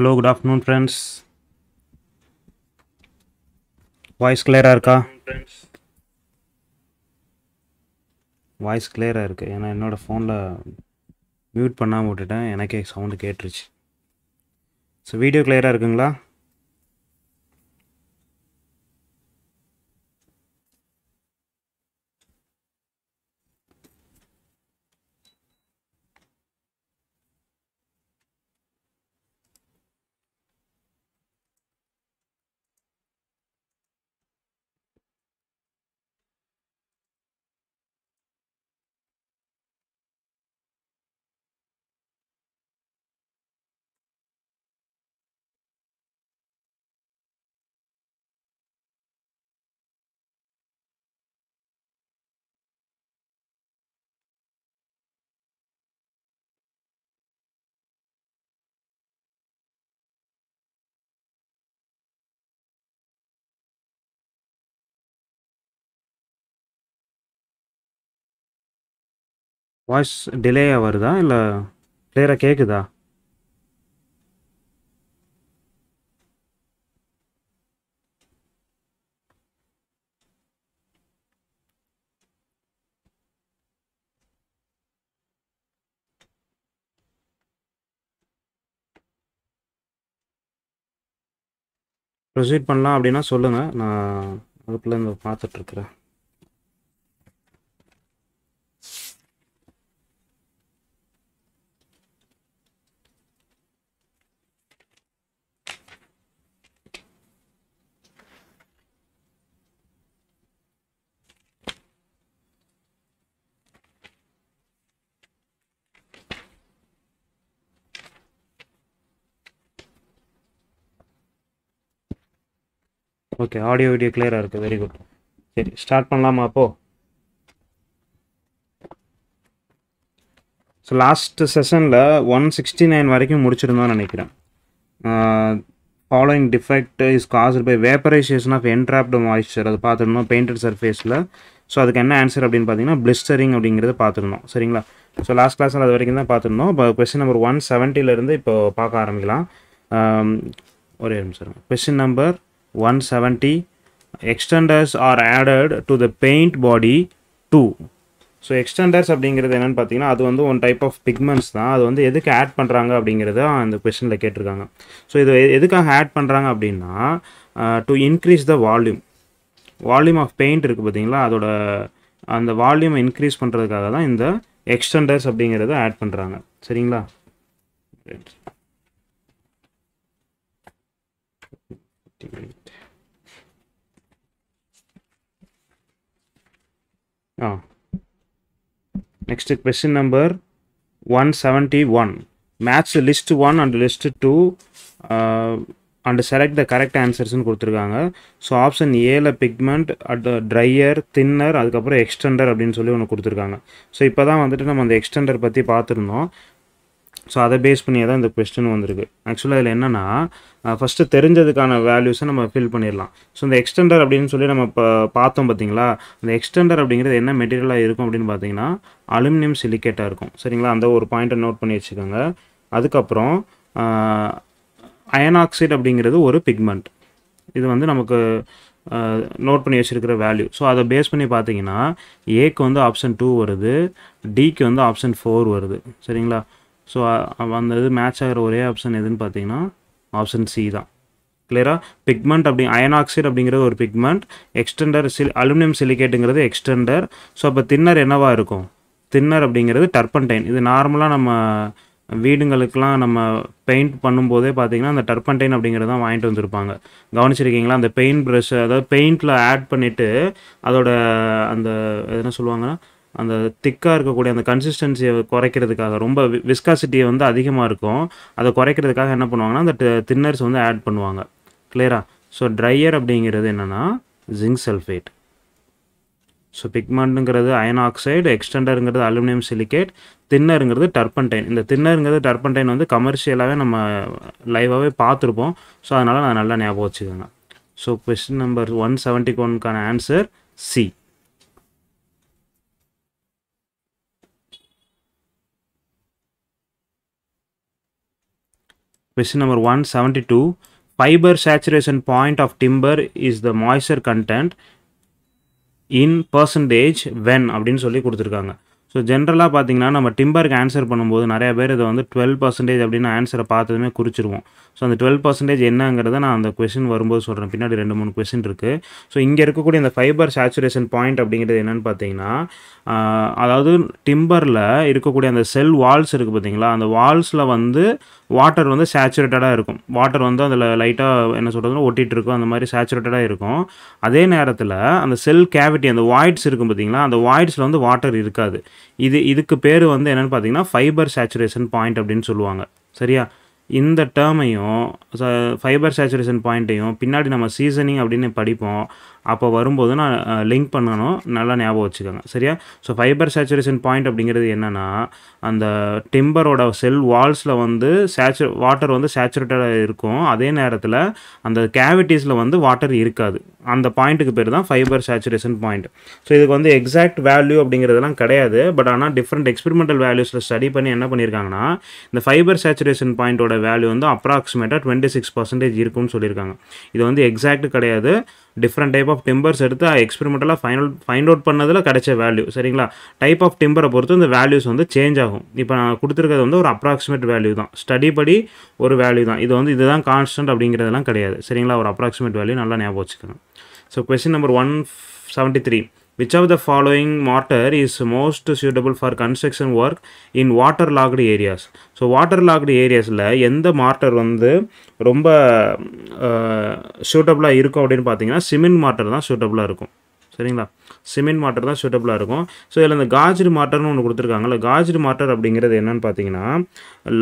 Hello good afternoon friends voice கிளியராக இருக்கா voice கிளியராக இருக்குது ஏன்னா என்னோடய ஃபோனில் மியூட் பண்ணாமல் விட்டுட்டேன் எனக்கே சவுண்டு கேட்டுருச்சு ஸோ வீடியோ கிளியராக இருக்குங்களா வாய்ஸ் டிலேயாக வருதா இல்லை கிளியராக கேட்குதா ப்ரொசீட் பண்ணலாம் அப்படின்னா சொல்லுங்கள் நான் அதுக்குள்ளே இந்த பார்த்துட்ருக்குறேன் ஓகே ஆடியோ வீடியோ கிளியராக இருக்குது வெரி குட் சரி ஸ்டார்ட் பண்ணலாமா அப்போது ஸோ லாஸ்ட் செஷனில் ஒன் சிக்ஸ்டி நைன் வரைக்கும் முடிச்சிருந்தோம்னு நினைக்கிறேன் following defect is caused by vaporisation of entrapped moisture அது பார்த்துருந்தோம் பெயிண்டட் சர்ஃபேஸில் ஸோ அதுக்கு என்ன ஆன்சர் அப்படின்னு பார்த்தீங்கன்னா பிளிஸ்டரிங் அப்படிங்கிறத பார்த்துருந்தோம் சரிங்களா ஸோ லாஸ்ட் கிளாஸில் அது வரைக்கும் தான் பார்த்துருந்தோம் இப்போ கொஸ்டின் நம்பர் ஒன் செவன்ட்டிலேருந்து இப்போ பார்க்க ஆரம்பிக்கலாம் ஒரே நிமிஷம் question number 170 extenders are added to the paint body 2 so extenders அப்படிங்கிறது என்னென்னு பார்த்தீங்கன்னா அது வந்து ஒன் டைப் ஆஃப் பிக்மெண்ட்ஸ் தான் அது வந்து எதுக்கு ஆட் பண்ணுறாங்க அப்படிங்கிறத அந்த கொஷனில் கேட்டிருக்காங்க ஸோ இது எதுக்காக ஆட் பண்ணுறாங்க அப்படின்னா to increase the volume volume of paint இருக்குது பார்த்தீங்களா அதோட அந்த வால்யூம் இன்க்ரீஸ் பண்ணுறதுக்காக தான் இந்த எக்ஸ்டெண்டர்ஸ் அப்படிங்கிறத ஆட் பண்ணுறாங்க சரிங்களா right next question number one seventy one match list one and list two and select the correct ஆன்சர்ஸ்னு கொடுத்துருக்காங்க ஸோ ஆப்ஷன் ஏல பிக்மெண்ட் அட் ட்ரையர் தின்னர் அதுக்கப்புறம் எக்ஸ்டெண்டர் அப்படின்னு சொல்லி ஒன்று கொடுத்துருக்காங்க ஸோ இப்போ தான் வந்துட்டு நம்ம அந்த எக்ஸ்டெண்டர் பற்றி பார்த்துருந்தோம் ஸோ அதை பேஸ் பண்ணியே தான் இந்த கொஸ்டின் வந்திருக்கு ஆக்சுவலாக இதில் என்னென்னா ஃபஸ்ட்டு தெரிஞ்சதுக்கான வேல்யூஸை நம்ம ஃபில் பண்ணிடலாம் ஸோ இந்த எக்ஸ்டெண்டர் அப்படின்னு சொல்லி நம்ம இப்போ பார்த்தோம் பார்த்தீங்களா இந்த எக்ஸ்டெண்டர் அப்படிங்கிறது என்ன மெட்டீரியலாக இருக்கும் அப்படின்னு பார்த்தீங்கன்னா அலுமினியம் சிலிக்கேட்டாக இருக்கும் சரிங்களா அந்த ஒரு பாயிண்ட்டை நோட் பண்ணி வச்சுக்கோங்க அதுக்கப்புறம் அயனாக்சைடு அப்படிங்கிறது ஒரு பிக்மெண்ட் இது வந்து நமக்கு நோட் பண்ணி வச்சுருக்கிற வேல்யூ ஸோ அதை பேஸ் பண்ணி பார்த்தீங்கன்னா ஏக்கு வந்து ஆப்ஷன் டூ வருது டிக்கு வந்து ஆப்ஷன் ஃபோர் வருது சரிங்களா ஸோ அந்த இது மேட்ச் ஆகிற ஒரே ஆப்ஷன் எதுன்னு பார்த்தீங்கன்னா ஆப்ஷன் சி தான் கிளியரா பிக்மெண்ட் அப்படி அயன் ஆக்சைடு அப்படிங்கிறது ஒரு பிக்மெண்ட் எக்ஸ்டெண்டர் சில் அலுமினியம் சிலிகேட்டுங்கிறது எக்ஸ்டெண்டர் ஸோ அப்போ தின்னர் என்னவாக இருக்கும் தின்னர் அப்படிங்கிறது டர்பன்டைன் இது நார்மலாக நம்ம வீடுங்களுக்கெலாம் நம்ம பெயிண்ட் பண்ணும்போதே பார்த்தீங்கன்னா அந்த டர்பன்டைன் அப்படிங்கிறது தான் வாங்கிட்டு வந்திருப்பாங்க கவனிச்சிருக்கீங்களா அந்த பெயிண்ட் ப்ரஷ் அதாவது பெயிண்டில் ஆட் பண்ணிவிட்டு அதோட அந்த என்ன சொல்லுவாங்கன்னா அந்த திக்காக இருக்கக்கூடிய அந்த கன்சிஸ்டன்சியை குறைக்கிறதுக்காக ரொம்ப விஸ்காசிட்டியை வந்து அதிகமாக இருக்கும் அதை குறைக்கிறதுக்காக என்ன பண்ணுவாங்கன்னா அந்த தின்னர்ஸ் வந்து ஆட் பண்ணுவாங்க கிளியரா ஸோ ட்ரையர் அப்படிங்கிறது என்னென்னா ஜிங்க் சல்ஃபேட் ஸோ பிக்மெண்ட்டுங்கிறது அயன் ஆக்சைடு எக்ஸ்டெண்டருங்கிறது அலுமினியம் சிலிகேட் தின்னருங்கிறது டர்பன்டைன் இந்த தின்னருங்கிறது டர்பன்டைன் வந்து கமர்ஷியலாகவே நம்ம லைவாகவே பார்த்துருப்போம் ஸோ அதனால் நான் நல்லா ஞாபகம் வச்சுக்கோங்க so question number one seventy ஒன்க்கான answer C Question number 172. Fiber saturation point of timber is the moisture content in percentage when அப்படின்னு சொல்லி கொடுத்துருக்காங்க ஸோ ஜென்ரலாக பார்த்தீங்கன்னா நம்ம டிம்பருக்கு ஆன்சர் பண்ணும்போது நிறையா பேர் இதை வந்து டுவெல் பர்சன்டேஜ் அப்படின்னு ஆன்சரை பார்த்ததுமே குறிச்சிருவோம் ஸோ அந்த டுவெல் பர்சன்டேஜ் என்னங்கிறத நான் அந்த கொஷின் வரும்போது சொல்கிறேன் பின்னாடி ரெண்டு மூணு கொஷின் இருக்குது ஸோ இங்கே இருக்கக்கூடிய இந்த ஃபைபர் சேச்சுரேஷன் பாயிண்ட் அப்படிங்கிறது என்னென்னு பார்த்தீங்கன்னா அதாவது டிம்பரில் இருக்கக்கூடிய அந்த செல் வால்ஸ் இருக்குது பார்த்தீங்களா அந்த வால்ஸில் வந்து வாட்டர் வந்து சேச்சுரேட்டடாக இருக்கும் வாட்டர் வந்து அதில் லைட்டாக என்ன சொல்கிறதுன்னா ஒட்டிகிட்டு இருக்கும் அந்த மாதிரி சேச்சுரேட்டடாக இருக்கும் அதே நேரத்தில் அந்த செல் கேவிட்டி அந்த வாய்ட்ஸ் இருக்கும் பார்த்தீங்களா அந்த வாய்ட்ஸில் வந்து வாட்டர் இருக்காது இது இதுக்கு பேர் வந்து என்னென்னு பார்த்தீங்கன்னா ஃபைபர் சேச்சுரேஷன் பாயிண்ட் அப்படின்னு சொல்லுவாங்க சரியா இந்த டேர்மையும் ஃபைபர் சேச்சுரேஷன் பாயிண்ட்டையும் பின்னாடி நம்ம சீசனிங் அப்படின்னு படிப்போம் அப்போ வரும்போது நான் லிங்க் பண்ணணும் நல்லா ஞாபகம் வச்சுக்கோங்க சரியா ஸோ ஃபைபர் சேச்சுரேஷன் பாயிண்ட் அப்படிங்கிறது என்னென்னா அந்த டிம்பரோட செல் வால்ஸில் வந்து சேச்சு வாட்டர் வந்து சேச்சுரேட்டடாக இருக்கும் அதே நேரத்தில் அந்த கேவிட்டிஸில் வந்து வாட்டர் இருக்காது அந்த பாயிண்ட்டுக்கு பேர் தான் ஃபைபர் சேச்சுரேஷன் பாயிண்ட் ஸோ இதுக்கு வந்து எக்ஸாக்ட் வேல்யூ அப்படிங்கிறதெல்லாம் கிடையாது பட் ஆனால் டிஃப்ரெண்ட் எக்ஸ்பெரிமெண்டல் வேல்யூஸில் ஸ்டடி பண்ணி என்ன பண்ணியிருக்காங்கன்னா இந்த ஃபைபர் சேச்சுரேஷன் பாயிண்ட்டோட வேல்யூ வந்து அப்ராக்சிமேட்டாக டுவெண்ட்டி சிக்ஸ் பர்சன்டேஜ் இருக்கும்னு சொல்லியிருக்காங்க இது வந்து எக்ஸாக்ட் கிடையாது டிஃப்ரெண்ட் டைப் ஆஃப் டிம்பர்ஸ் எடுத்து எக்ஸ்பெரிமெண்ட்டெல்லாம் ஃபைனல் ஃபைண்ட் அவுட் பண்ணதில் கிடைச்ச வேல்யூ சரிங்களா டைப் ஆஃப் டிம்பரை பொறுத்து இந்த வேல்யூஸ் வந்து சேஞ்ச் ஆகும் இப்போ நான் கொடுத்துருக்கிறது வந்து ஒரு அப்ராக்சிமேட் வேல்யூ தான் ஸ்டடி படி ஒரு வேல்யூ தான் இது வந்து இதுதான் கான்ஸ்டன்ட் அப்படிங்கிறதெல்லாம் கிடையாது சரிங்களா ஒரு அப்ராக்சிமேட் வேல்யூ நல்லா ஞாபகம் வச்சுக்கணும் so question number one seventy three of the following following is most most for construction work in water logged areas so water logged ஏரியாஸில் எந்த மார்ட்டர் வந்து ரொம்ப சூட்டபுளாக uh, இருக்கும் அப்படின்னு பார்த்தீங்கன்னா சிமெண்ட் மார்ட்டர் தான் சூட்டபுளாக இருக்கும் சரிங்களா சிமெண்ட் மாட்டர் தான் சூட்டபுளாக இருக்கும் ஸோ இதில் இந்த காஜ்டு மாட்டர்னு ஒன்று கொடுத்துருக்காங்கல்ல காஜ்டு மாட்டர் அப்படிங்கிறது என்னென்னு பார்த்தீங்கன்னா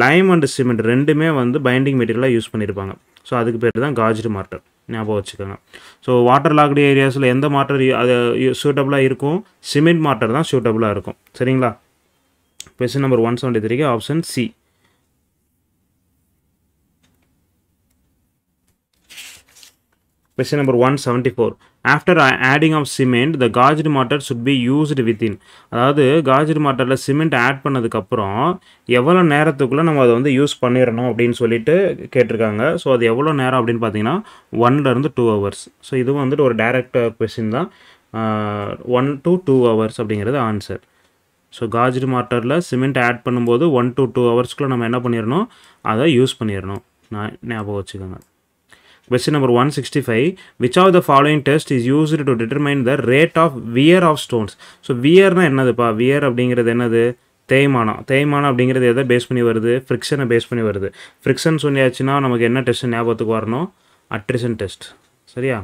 லைம் அண்ட் சிமெண்ட் ரெண்டுமே வந்து பைண்டிங் மெட்டீரியலாக யூஸ் பண்ணியிருப்பாங்க ஸோ அதுக்கு பேர் தான் காஜ்டு மாட்டர் ஞாபகம் வச்சுக்கோங்க ஸோ வாட்டர் லாக்டு ஏரியாஸில் எந்த மாட்டர் அது சூட்டபுளாக இருக்கும் சிமெண்ட் மாட்டர் தான் சூட்டபுளாக இருக்கும் சரிங்களா கொஸ்டின் நம்பர் ஒன் செவன்ட்டி த்ரீக்கு option C question number one seventy four after adding of cement the gauged mortar should be used within அதாவது காஜ்டு மாட்டரில் சிமெண்ட் ஆட் பண்ணதுக்கப்புறம் எவ்வளோ நேரத்துக்குள்ளே நம்ம அதை வந்து யூஸ் பண்ணிடணும் அப்படின்னு சொல்லிட்டு கேட்டிருக்காங்க ஸோ அது எவ்வளோ நேரம் அப்படின்னு பார்த்தீங்கன்னா ஒன்லேருந்து டூ ஹவர்ஸ் ஸோ இதுவும் வந்துட்டு ஒரு டைரக்ட் கொஸ்டின் தான் ஒன் டு டூ ஹவர்ஸ் அப்படிங்கிறது ஆன்சர் ஸோ காஜ்டு மாட்டரில் சிமெண்ட் ஆட் பண்ணும்போது ஒன் டு டூ ஹவர்ஸ்க்குள்ளே நம்ம என்ன பண்ணிடணும் அதை யூஸ் பண்ணிடணும் நான் ஞாபகம் வச்சுக்கோங்க Question number 165. Which of the following test is used to determine the rate of wear of stones? So வியர்னா என்னதுப்பா வியர் அப்படிங்கிறது என்னது தேய்மானம் தேய்மானம் அப்படிங்கிறது எதை பேஸ் பண்ணி வருது ஃப்ரிக்ஷனை பேஸ் பண்ணி வருது ஃப்ரிக்ஷன் சொல்லியாச்சுன்னா நமக்கு என்ன டெஸ்ட் ஞாபகத்துக்கு வரணும் அட்ரிஷன் டெஸ்ட் சரியா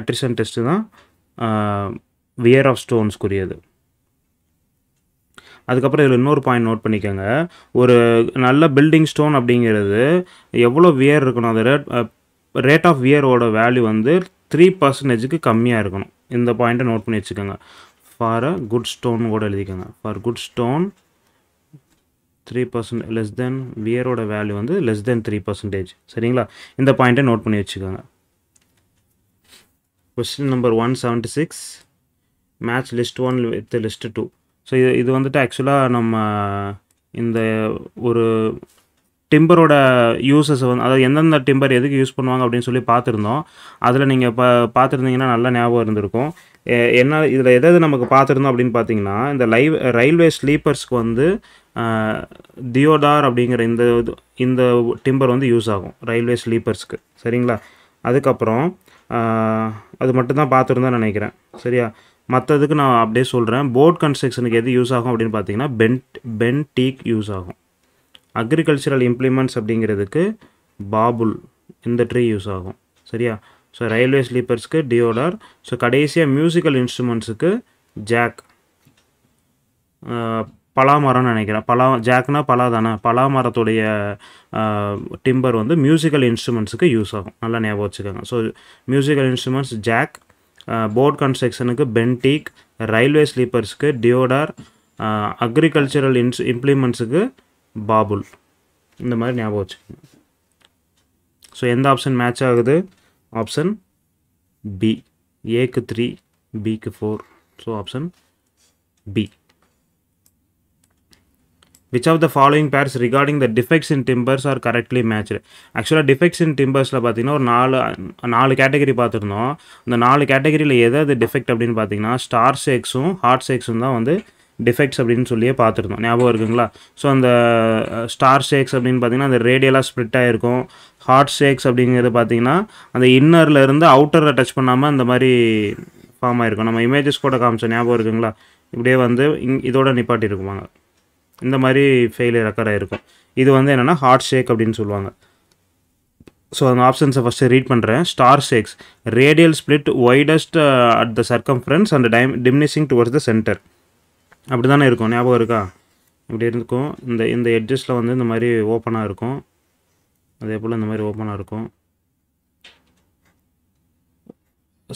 அட்ரிஷன் டெஸ்ட்டு தான் வியர் ஆஃப் ஸ்டோன்ஸ்க்குரியது அதுக்கப்புறம் இதில் இன்னொரு பாயிண்ட் நோட் பண்ணிக்கோங்க ஒரு நல்ல பில்டிங் ஸ்டோன் அப்படிங்கிறது எவ்வளோ வியர் இருக்கணும் அந்த ரேட் ரேட் ஆஃப் வியரோட வேல்யூ வந்து த்ரீ பர்சன்டேஜுக்கு கம்மியாக இருக்கணும் இந்த பாயிண்ட்டை நோட் பண்ணி வச்சுக்கோங்க ஃபார் அ குட் ஸ்டோன் கூட எழுதிக்கோங்க for good stone three percent less than வியரோட வேல்யூ வந்து லெஸ் தென் த்ரீ பர்சன்டேஜ் சரிங்களா இந்த பாயிண்ட்டை நோட் பண்ணி வச்சுக்கோங்க question number one seventy six match list one with list two so இது இது வந்துட்டு ஆக்சுவலாக நம்ம இந்த ஒரு டிம்பரோட யூசஸ் வந்து அதாவது எந்தெந்த டிம்பர் எதுக்கு யூஸ் பண்ணுவாங்க அப்படின்னு சொல்லி பார்த்துருந்தோம் அதில் நீங்கள் பா பார்த்துருந்தீங்கன்னா நல்லா ஞாபகம் இருந்திருக்கும் என்ன இதில் எதாவது நமக்கு பார்த்துருந்தோம் அப்படின்னு பார்த்தீங்கன்னா இந்த லைவ் ரயில்வே ஸ்லீப்பர்ஸ்க்கு வந்து தியோடார் அப்படிங்கிற இந்த இந்த டிம்பர் வந்து யூஸ் ஆகும் ரயில்வே ஸ்லீப்பர்ஸ்க்கு சரிங்களா அதுக்கப்புறம் அது மட்டும்தான் பார்த்துருந்தோம் நினைக்கிறேன் சரியா மற்றதுக்கு நான் அப்படியே சொல்கிறேன் போர்ட் கன்ஸ்ட்ரக்ஷனுக்கு எது யூஸ் ஆகும் அப்படின்னு பார்த்தீங்கன்னா பென்ட் டீக் யூஸ் ஆகும் அக்ரிகல்ச்சரல் இம்ப்ளிமெண்ட்ஸ் அப்படிங்கிறதுக்கு பாபுல் இந்த ட்ரீ யூஸ் ஆகும் சரியா ஸோ ரயில்வே ஸ்லீப்பர்ஸ்க்கு டியோடார் ஸோ கடைசியாக மியூசிக்கல் இன்ஸ்ட்ருமெண்ட்ஸுக்கு ஜாக் பலாமரம்னு நினைக்கிறேன் பலா ஜாக்னா பலா தானே பலா மரத்துடைய டிம்பர் வந்து மியூசிக்கல் இன்ஸ்ட்ருமெண்ட்ஸுக்கு யூஸ் ஆகும் நல்லா ஞாபகம் வச்சுக்கோங்க so musical instruments jack boat கன்ஸ்ட்ரக்ஷனுக்கு பென்டீக் ரயில்வே ஸ்லீப்பர்ஸ்க்கு டியோடார் அக்ரிகல்ச்சரல் இன்ஸ் இம்ப்ளிமெண்ட்ஸுக்கு பாபுல் இந்த மாதிரி ஞாபகம் வச்சுக்கோங்க ஸோ எந்த ஆப்ஷன் மேட்ச் ஆகுது ஆப்ஷன் பி ஏக்கு த்ரீ பிக்கு four so option B which of the following pairs regarding the defects in timbers are correctly match ஆக்சுவலாக டிஃபெக்ட்ஸ் இன் டிம்பர்ஸில் பார்த்தீங்கன்னா ஒரு நாலு நாலு கேட்டகரி பார்த்துருந்தோம் அந்த நாலு கேட்டகரியில் எதாவது டிஃபெக்ட் அப்படின்னு பார்த்தீங்கன்னா ஸ்டார் ஷேக்ஸும் ஹார்ட் ஷேக்ஸும் தான் வந்து டிஃபெக்ட்ஸ் அப்படின்னு சொல்லியே பார்த்துருந்தோம் ஞாபகம் இருக்குங்களா ஸோ அந்த ஸ்டார் ஷேக்ஸ் அப்படின்னு பார்த்தீங்கன்னா அந்த ரேடியலாக ஸ்ப்ரிட் ஆகிருக்கும் ஹார்ட் ஷேக்ஸ் அப்படிங்கிறது பார்த்தீங்கன்னா அந்த இன்னரில் இருந்து அவுட்டரில் டச் பண்ணாமல் அந்த மாதிரி ஃபார்ம் ஆகிருக்கும் நம்ம இமேஜஸ் கூட காமிச்சோம் ஞாபகம் இருக்குங்களா இப்படியே வந்து இங் இதோட நிப்பாட்டி இருக்குவாங்க இந்த மாதிரி ஃபெயிலியர் ரெக்கார்ட் ஆகிருக்கும் இது வந்து என்னென்னா ஹார்ட் ஷேக் அப்படின்னு சொல்லுவாங்க ஸோ அந்த ஆப்ஷன்ஸை ஃபஸ்ட்டு ரீட் பண்ணுறேன் star shakes radial split widest at the circumference and time diminishing towards the centre அப்படி தானே இருக்கும் ஞாபகம் இருக்கா இப்படி இருக்கும் இந்த இந்த எட்ஜஸ்டில் வந்து இந்த மாதிரி ஓப்பனாக இருக்கும் அதே போல் இந்த மாதிரி ஓப்பனாக இருக்கும்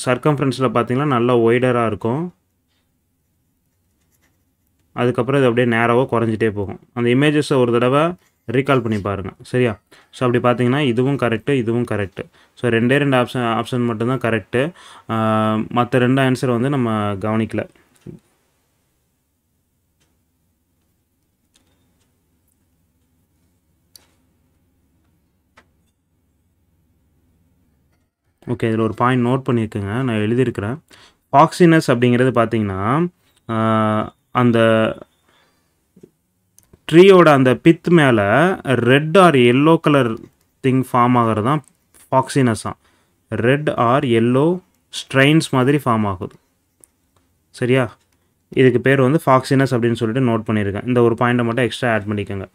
சர்க்கம்ஃபரன்ஸில் பார்த்தீங்கன்னா நல்லா ஒய்டராக இருக்கும் அதுக்கப்புறம் இது அப்படியே நேராக குறைஞ்சிட்டே போகும் அந்த இமேஜஸை ஒரு தடவை ரீகால் பண்ணி பாருங்கள் சரியா ஸோ அப்படி பார்த்தீங்கன்னா இதுவும் கரெக்டு இதுவும் கரெக்டு ஸோ ரெண்டே ரெண்டு ஆப்ஷன் ஆப்ஷன் மட்டும்தான் கரெக்டு மற்ற ரெண்டு ஆன்சர் வந்து நம்ம கவனிக்கல ஓகே இதில் ஒரு பாயிண்ட் நோட் பண்ணியிருக்கேங்க நான் எழுதியிருக்கிறேன் பாக்ஸினஸ் அப்படிங்கிறது பார்த்தீங்கன்னா அந்த ட்ரீயோட அந்த பித் மேலே red or yellow colour thing form ஆகிறது தான் ஃபாக்ஸினஸ் தான் ரெட் ஆர் எல்லோ ஸ்ட்ரெயின்ஸ் மாதிரி ஃபார்ம் ஆகுது சரியா இதுக்கு பேர் வந்து ஃபாக்சினஸ் அப்படின்னு சொல்லிட்டு நோட் பண்ணியிருக்கேன் இந்த ஒரு பாயிண்ட்டை மட்டும் எக்ஸ்ட்ரா ஆட் பண்ணிக்கோங்க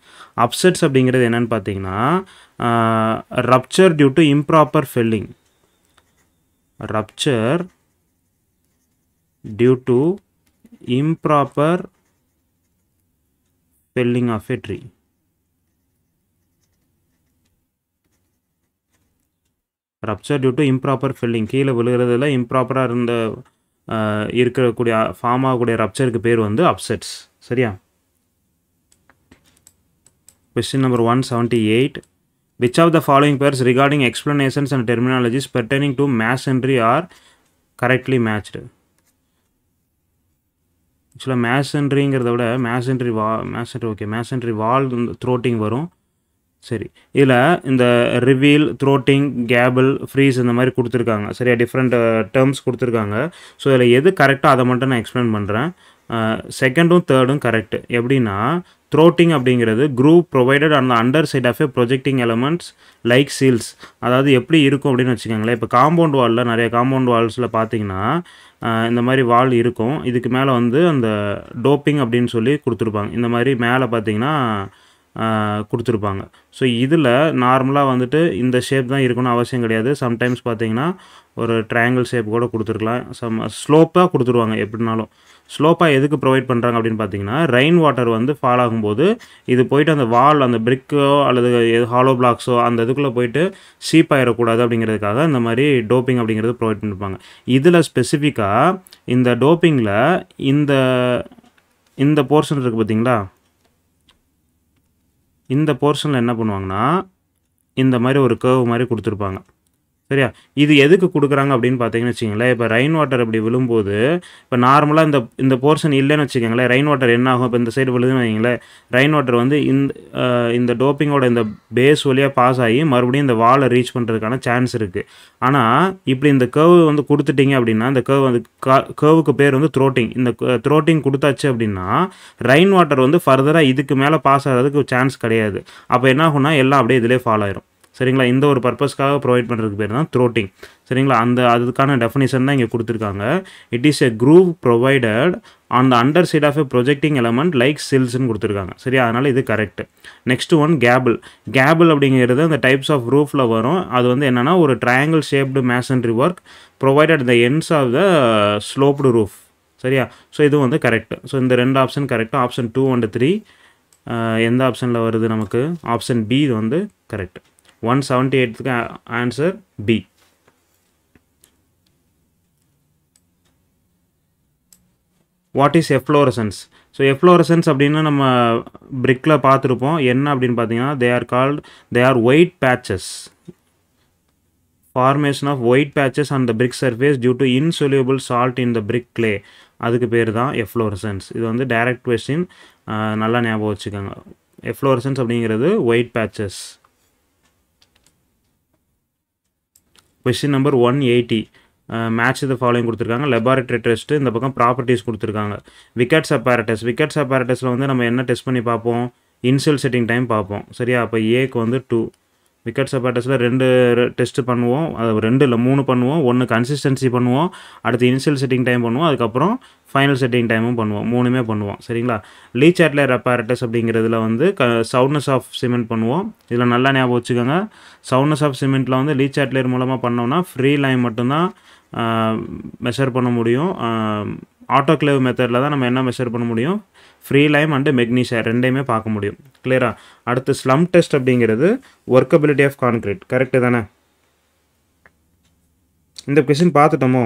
அப்செட்ஸ் அப்படிங்கிறது என்னென்னு பார்த்தீங்கன்னா rupture due to improper felling rupture due to improper felling of a tree. Rupture due to improper filling கீழே விழுகிறதுல இம்ப்ராப்பராக இருந்த இருக்கக்கூடிய ஃபார்ம் ஆகக்கூடிய ரப்சருக்கு பேர் வந்து அப்செட்ஸ் சரியா question number one seventy eight which of the following pairs regarding explanations and terminologies pertaining to masonry are correctly matched ஆக்சுவலாக மேசன்ட்ரிங்கிறத விட மேசன்ட்ரி வா masonry okay masonry wall throating வரும் சரி இதில் இந்த ரிவீல் த்ரோட்டிங் கேபிள் ஃப்ரீஸ் இந்த மாதிரி கொடுத்துருக்காங்க சரியா டிஃப்ரெண்ட் டேர்ம்ஸ் uh, கொடுத்துருக்காங்க ஸோ இதில் எது கரெக்டாக அதை மட்டும் நான் எக்ஸ்பிளைன் பண்ணுறேன் செகண்டும் தேர்டும் கரெக்ட் எப்படின்னா த்ரோட்டிங் அப்படிங்கிறது குரூப் ப்ரொவைடட் அந்த under side of a projecting elements like sills அதாவது எப்படி இருக்கும் அப்படின்னு வச்சுக்கோங்களேன் இப்போ காம்பவுண்ட் வாலில் நிறைய காம்பவுண்ட் வால்ஸில் பார்த்தீங்கன்னா இந்த மாதிரி வால் இருக்கும் இதுக்கு மேலே வந்து அந்த டோப்பிங் அப்படின்னு சொல்லி கொடுத்துருப்பாங்க இந்த மாதிரி மேலே பார்த்தீங்கன்னா கொடுத்துருப்பாங்க ஸோ இதில் நார்மலாக வந்துட்டு இந்த ஷேப் தான் இருக்கணும்னு அவசியம் கிடையாது சம்டைம்ஸ் பார்த்தீங்கன்னா ஒரு ட்ரையாங்கிள் ஷேப் கூட கொடுத்துருக்கலாம் சம் ஸ்லோப்பாக கொடுத்துருவாங்க எப்படினாலும் ஸ்லோப்பாக எதுக்கு ப்ரொவைட் பண்ணுறாங்க அப்படின்னு பார்த்தீங்கன்னா ரெயின் வாட்டர் வந்து ஃபால் ஆகும்போது இது போயிட்டு அந்த வால் அந்த பிரிக்கோ அல்லது எது ஹாலோ பிளாக்ஸோ அந்த இதுக்குள்ளே போயிட்டு ஷீப் ஆகிடக்கூடாது அப்படிங்கிறதுக்காக இந்த மாதிரி டோப்பிங் அப்படிங்கிறது ப்ரொவைட் பண்ணிருப்பாங்க இதில் ஸ்பெசிஃபிக்காக இந்த டோப்பிங்கில் இந்த இந்த போர்ஷன் இருக்குது பார்த்தீங்களா இந்த போர்ஷனில் என்ன பண்ணுவாங்கன்னா இந்த மாதிரி ஒரு கேவ் மாதிரி கொடுத்துருப்பாங்க சரியா இது எதுக்கு கொடுக்குறாங்க அப்படின்னு பார்த்தீங்கன்னு வச்சுக்கோங்களேன் இப்போ ரெயின் வாட்டர் அப்படி விழும்போது இப்போ நார்மலாக இந்த இந்த போர்ஷன் இல்லைன்னு வச்சுக்கோங்களேன் ரெயின் வாட்டர் என்ன ஆகும் இப்போ இந்த சைடு விழுதுன்னு வைங்களேன் ரெயின் வாட்டர் வந்து இந்த இந்த டோப்பிங்கோட இந்த பேஸ் வழியாக பாஸ் ஆகி மறுபடியும் இந்த வாலை ரீச் பண்ணுறதுக்கான சான்ஸ் இருக்குது ஆனால் இப்படி இந்த கேர்வ் வந்து கொடுத்துட்டிங்க அப்படின்னா இந்த கேர்வ் வந்து கேர்வுக்கு பேர் வந்து த்ரோட்டிங் இந்த த்ரோட்டிங் கொடுத்தாச்சு அப்படின்னா ரெயின் வாட்டர் வந்து ஃபர்தராக இதுக்கு மேலே பாஸ் ஆகிறதுக்கு சான்ஸ் கிடையாது அப்போ என்ன ஆகும்னா எல்லாம் அப்படியே இதிலே ஃபாலோ ஆயிரும் சரிங்களா இந்த ஒரு பர்பஸ்க்காக ப்ரொவைட் பண்ணுறதுக்கு பேர் தான் த்ரோட்டிங் சரிங்களா அந்த அதுக்கான டெஃபினேஷன் தான் இங்கே கொடுத்துருக்காங்க it is a groove provided on the under side of a projecting element like சில்ஸ்னு கொடுத்துருக்காங்க சரி அதனால் இது correct next one gable gable அப்படிங்கிறது அந்த டைப்ஸ் ஆஃப் ரூஃபில் வரும் அது வந்து என்னென்னா ஒரு triangle shaped masonry work provided the ends of the sloped roof சரியா ஸோ இது வந்து கரெக்ட் ஸோ இந்த ரெண்டு ஆப்ஷன் கரெக்டாக ஆப்ஷன் டூ அண்ட் த்ரீ எந்த ஆப்ஷனில் வருது நமக்கு ஆப்ஷன் பி இது வந்து கரெக்ட் ஒன் செவன்ட்டி எயித்துக்கு answer B what is efflorescence so efflorescence அப்படின்னு நம்ம பிரிக்கில் பார்த்துருப்போம் என்ன அப்படின்னு பார்த்தீங்கன்னா they are called they are white patches formation of white patches and the brick surface due to insoluble salt in the brick clay அதுக்கு பேர் தான் எஃப்ளோரசன்ஸ் இது வந்து டைரக்ட் கொஸ்டின் நல்லா ஞாபகம் வச்சுக்கோங்க எஃப்ளோரசன்ஸ் அப்படிங்கிறது white patches question number one eighty match இது ஃபாலோயிங் கொடுத்துருக்காங்க லெபார்டரி டெஸ்ட்டு இந்த பக்கம் ப்ராப்பர்ட்டிஸ் கொடுத்துருக்காங்க விக்கெட்ஸ் அப்பாரட்டஸ் விக்கெட்ஸ் அப்பாரட்டஸில் வந்து நம்ம என்ன டெஸ்ட் பண்ணி பார்ப்போம் இன்சல் செட்டிங் டைம் பார்ப்போம் சரியா அப்போ ஏக்கு வந்து டூ விக்கெட் சப்பாட்டஸில் ரெண்டு டெஸ்ட்டு பண்ணுவோம் அது ரெண்டு இல்லை மூணு பண்ணுவோம் ஒன்று கன்சிஸ்டன்சி பண்ணுவோம் அடுத்து இனிஷியல் செட்டிங் டைம் பண்ணுவோம் அதுக்கப்புறம் ஃபைனல் செட்டிங் டைமும் பண்ணுவோம் மூணுமே பண்ணுவோம் சரிங்களா லீச் அட்லேர் அப்பாரட்டஸ் அப்படிங்கிறதுல வந்து க சவுண்ட்னஸ் ஆஃப் சிமெண்ட் பண்ணுவோம் இதில் நல்லா ஞாபகம் வச்சுக்கோங்க சவுண்ட்னஸ் ஆஃப் சிமெண்ட்டில் வந்து லீச் அட்லேர் மூலமாக பண்ணோம்னா ஃப்ரீ லைன் மட்டும்தான் மெஷர் பண்ண முடியும் ஆட்டோக்ளேவ் மெத்தடில் தான் நம்ம என்ன மெஷர் பண்ண முடியும் ஃப்ரீ லைம் அண்டு மெக்னீஷியா ரெண்டையுமே பார்க்க முடியும் கிளியரா அடுத்து ஸ்லம் டெஸ்ட் அப்படிங்கிறது ஒர்க்கபிலிட்டி ஆஃப் கான்க்ரீட் கரெக்டு தானே இந்த கொஷின் பார்த்துட்டோமோ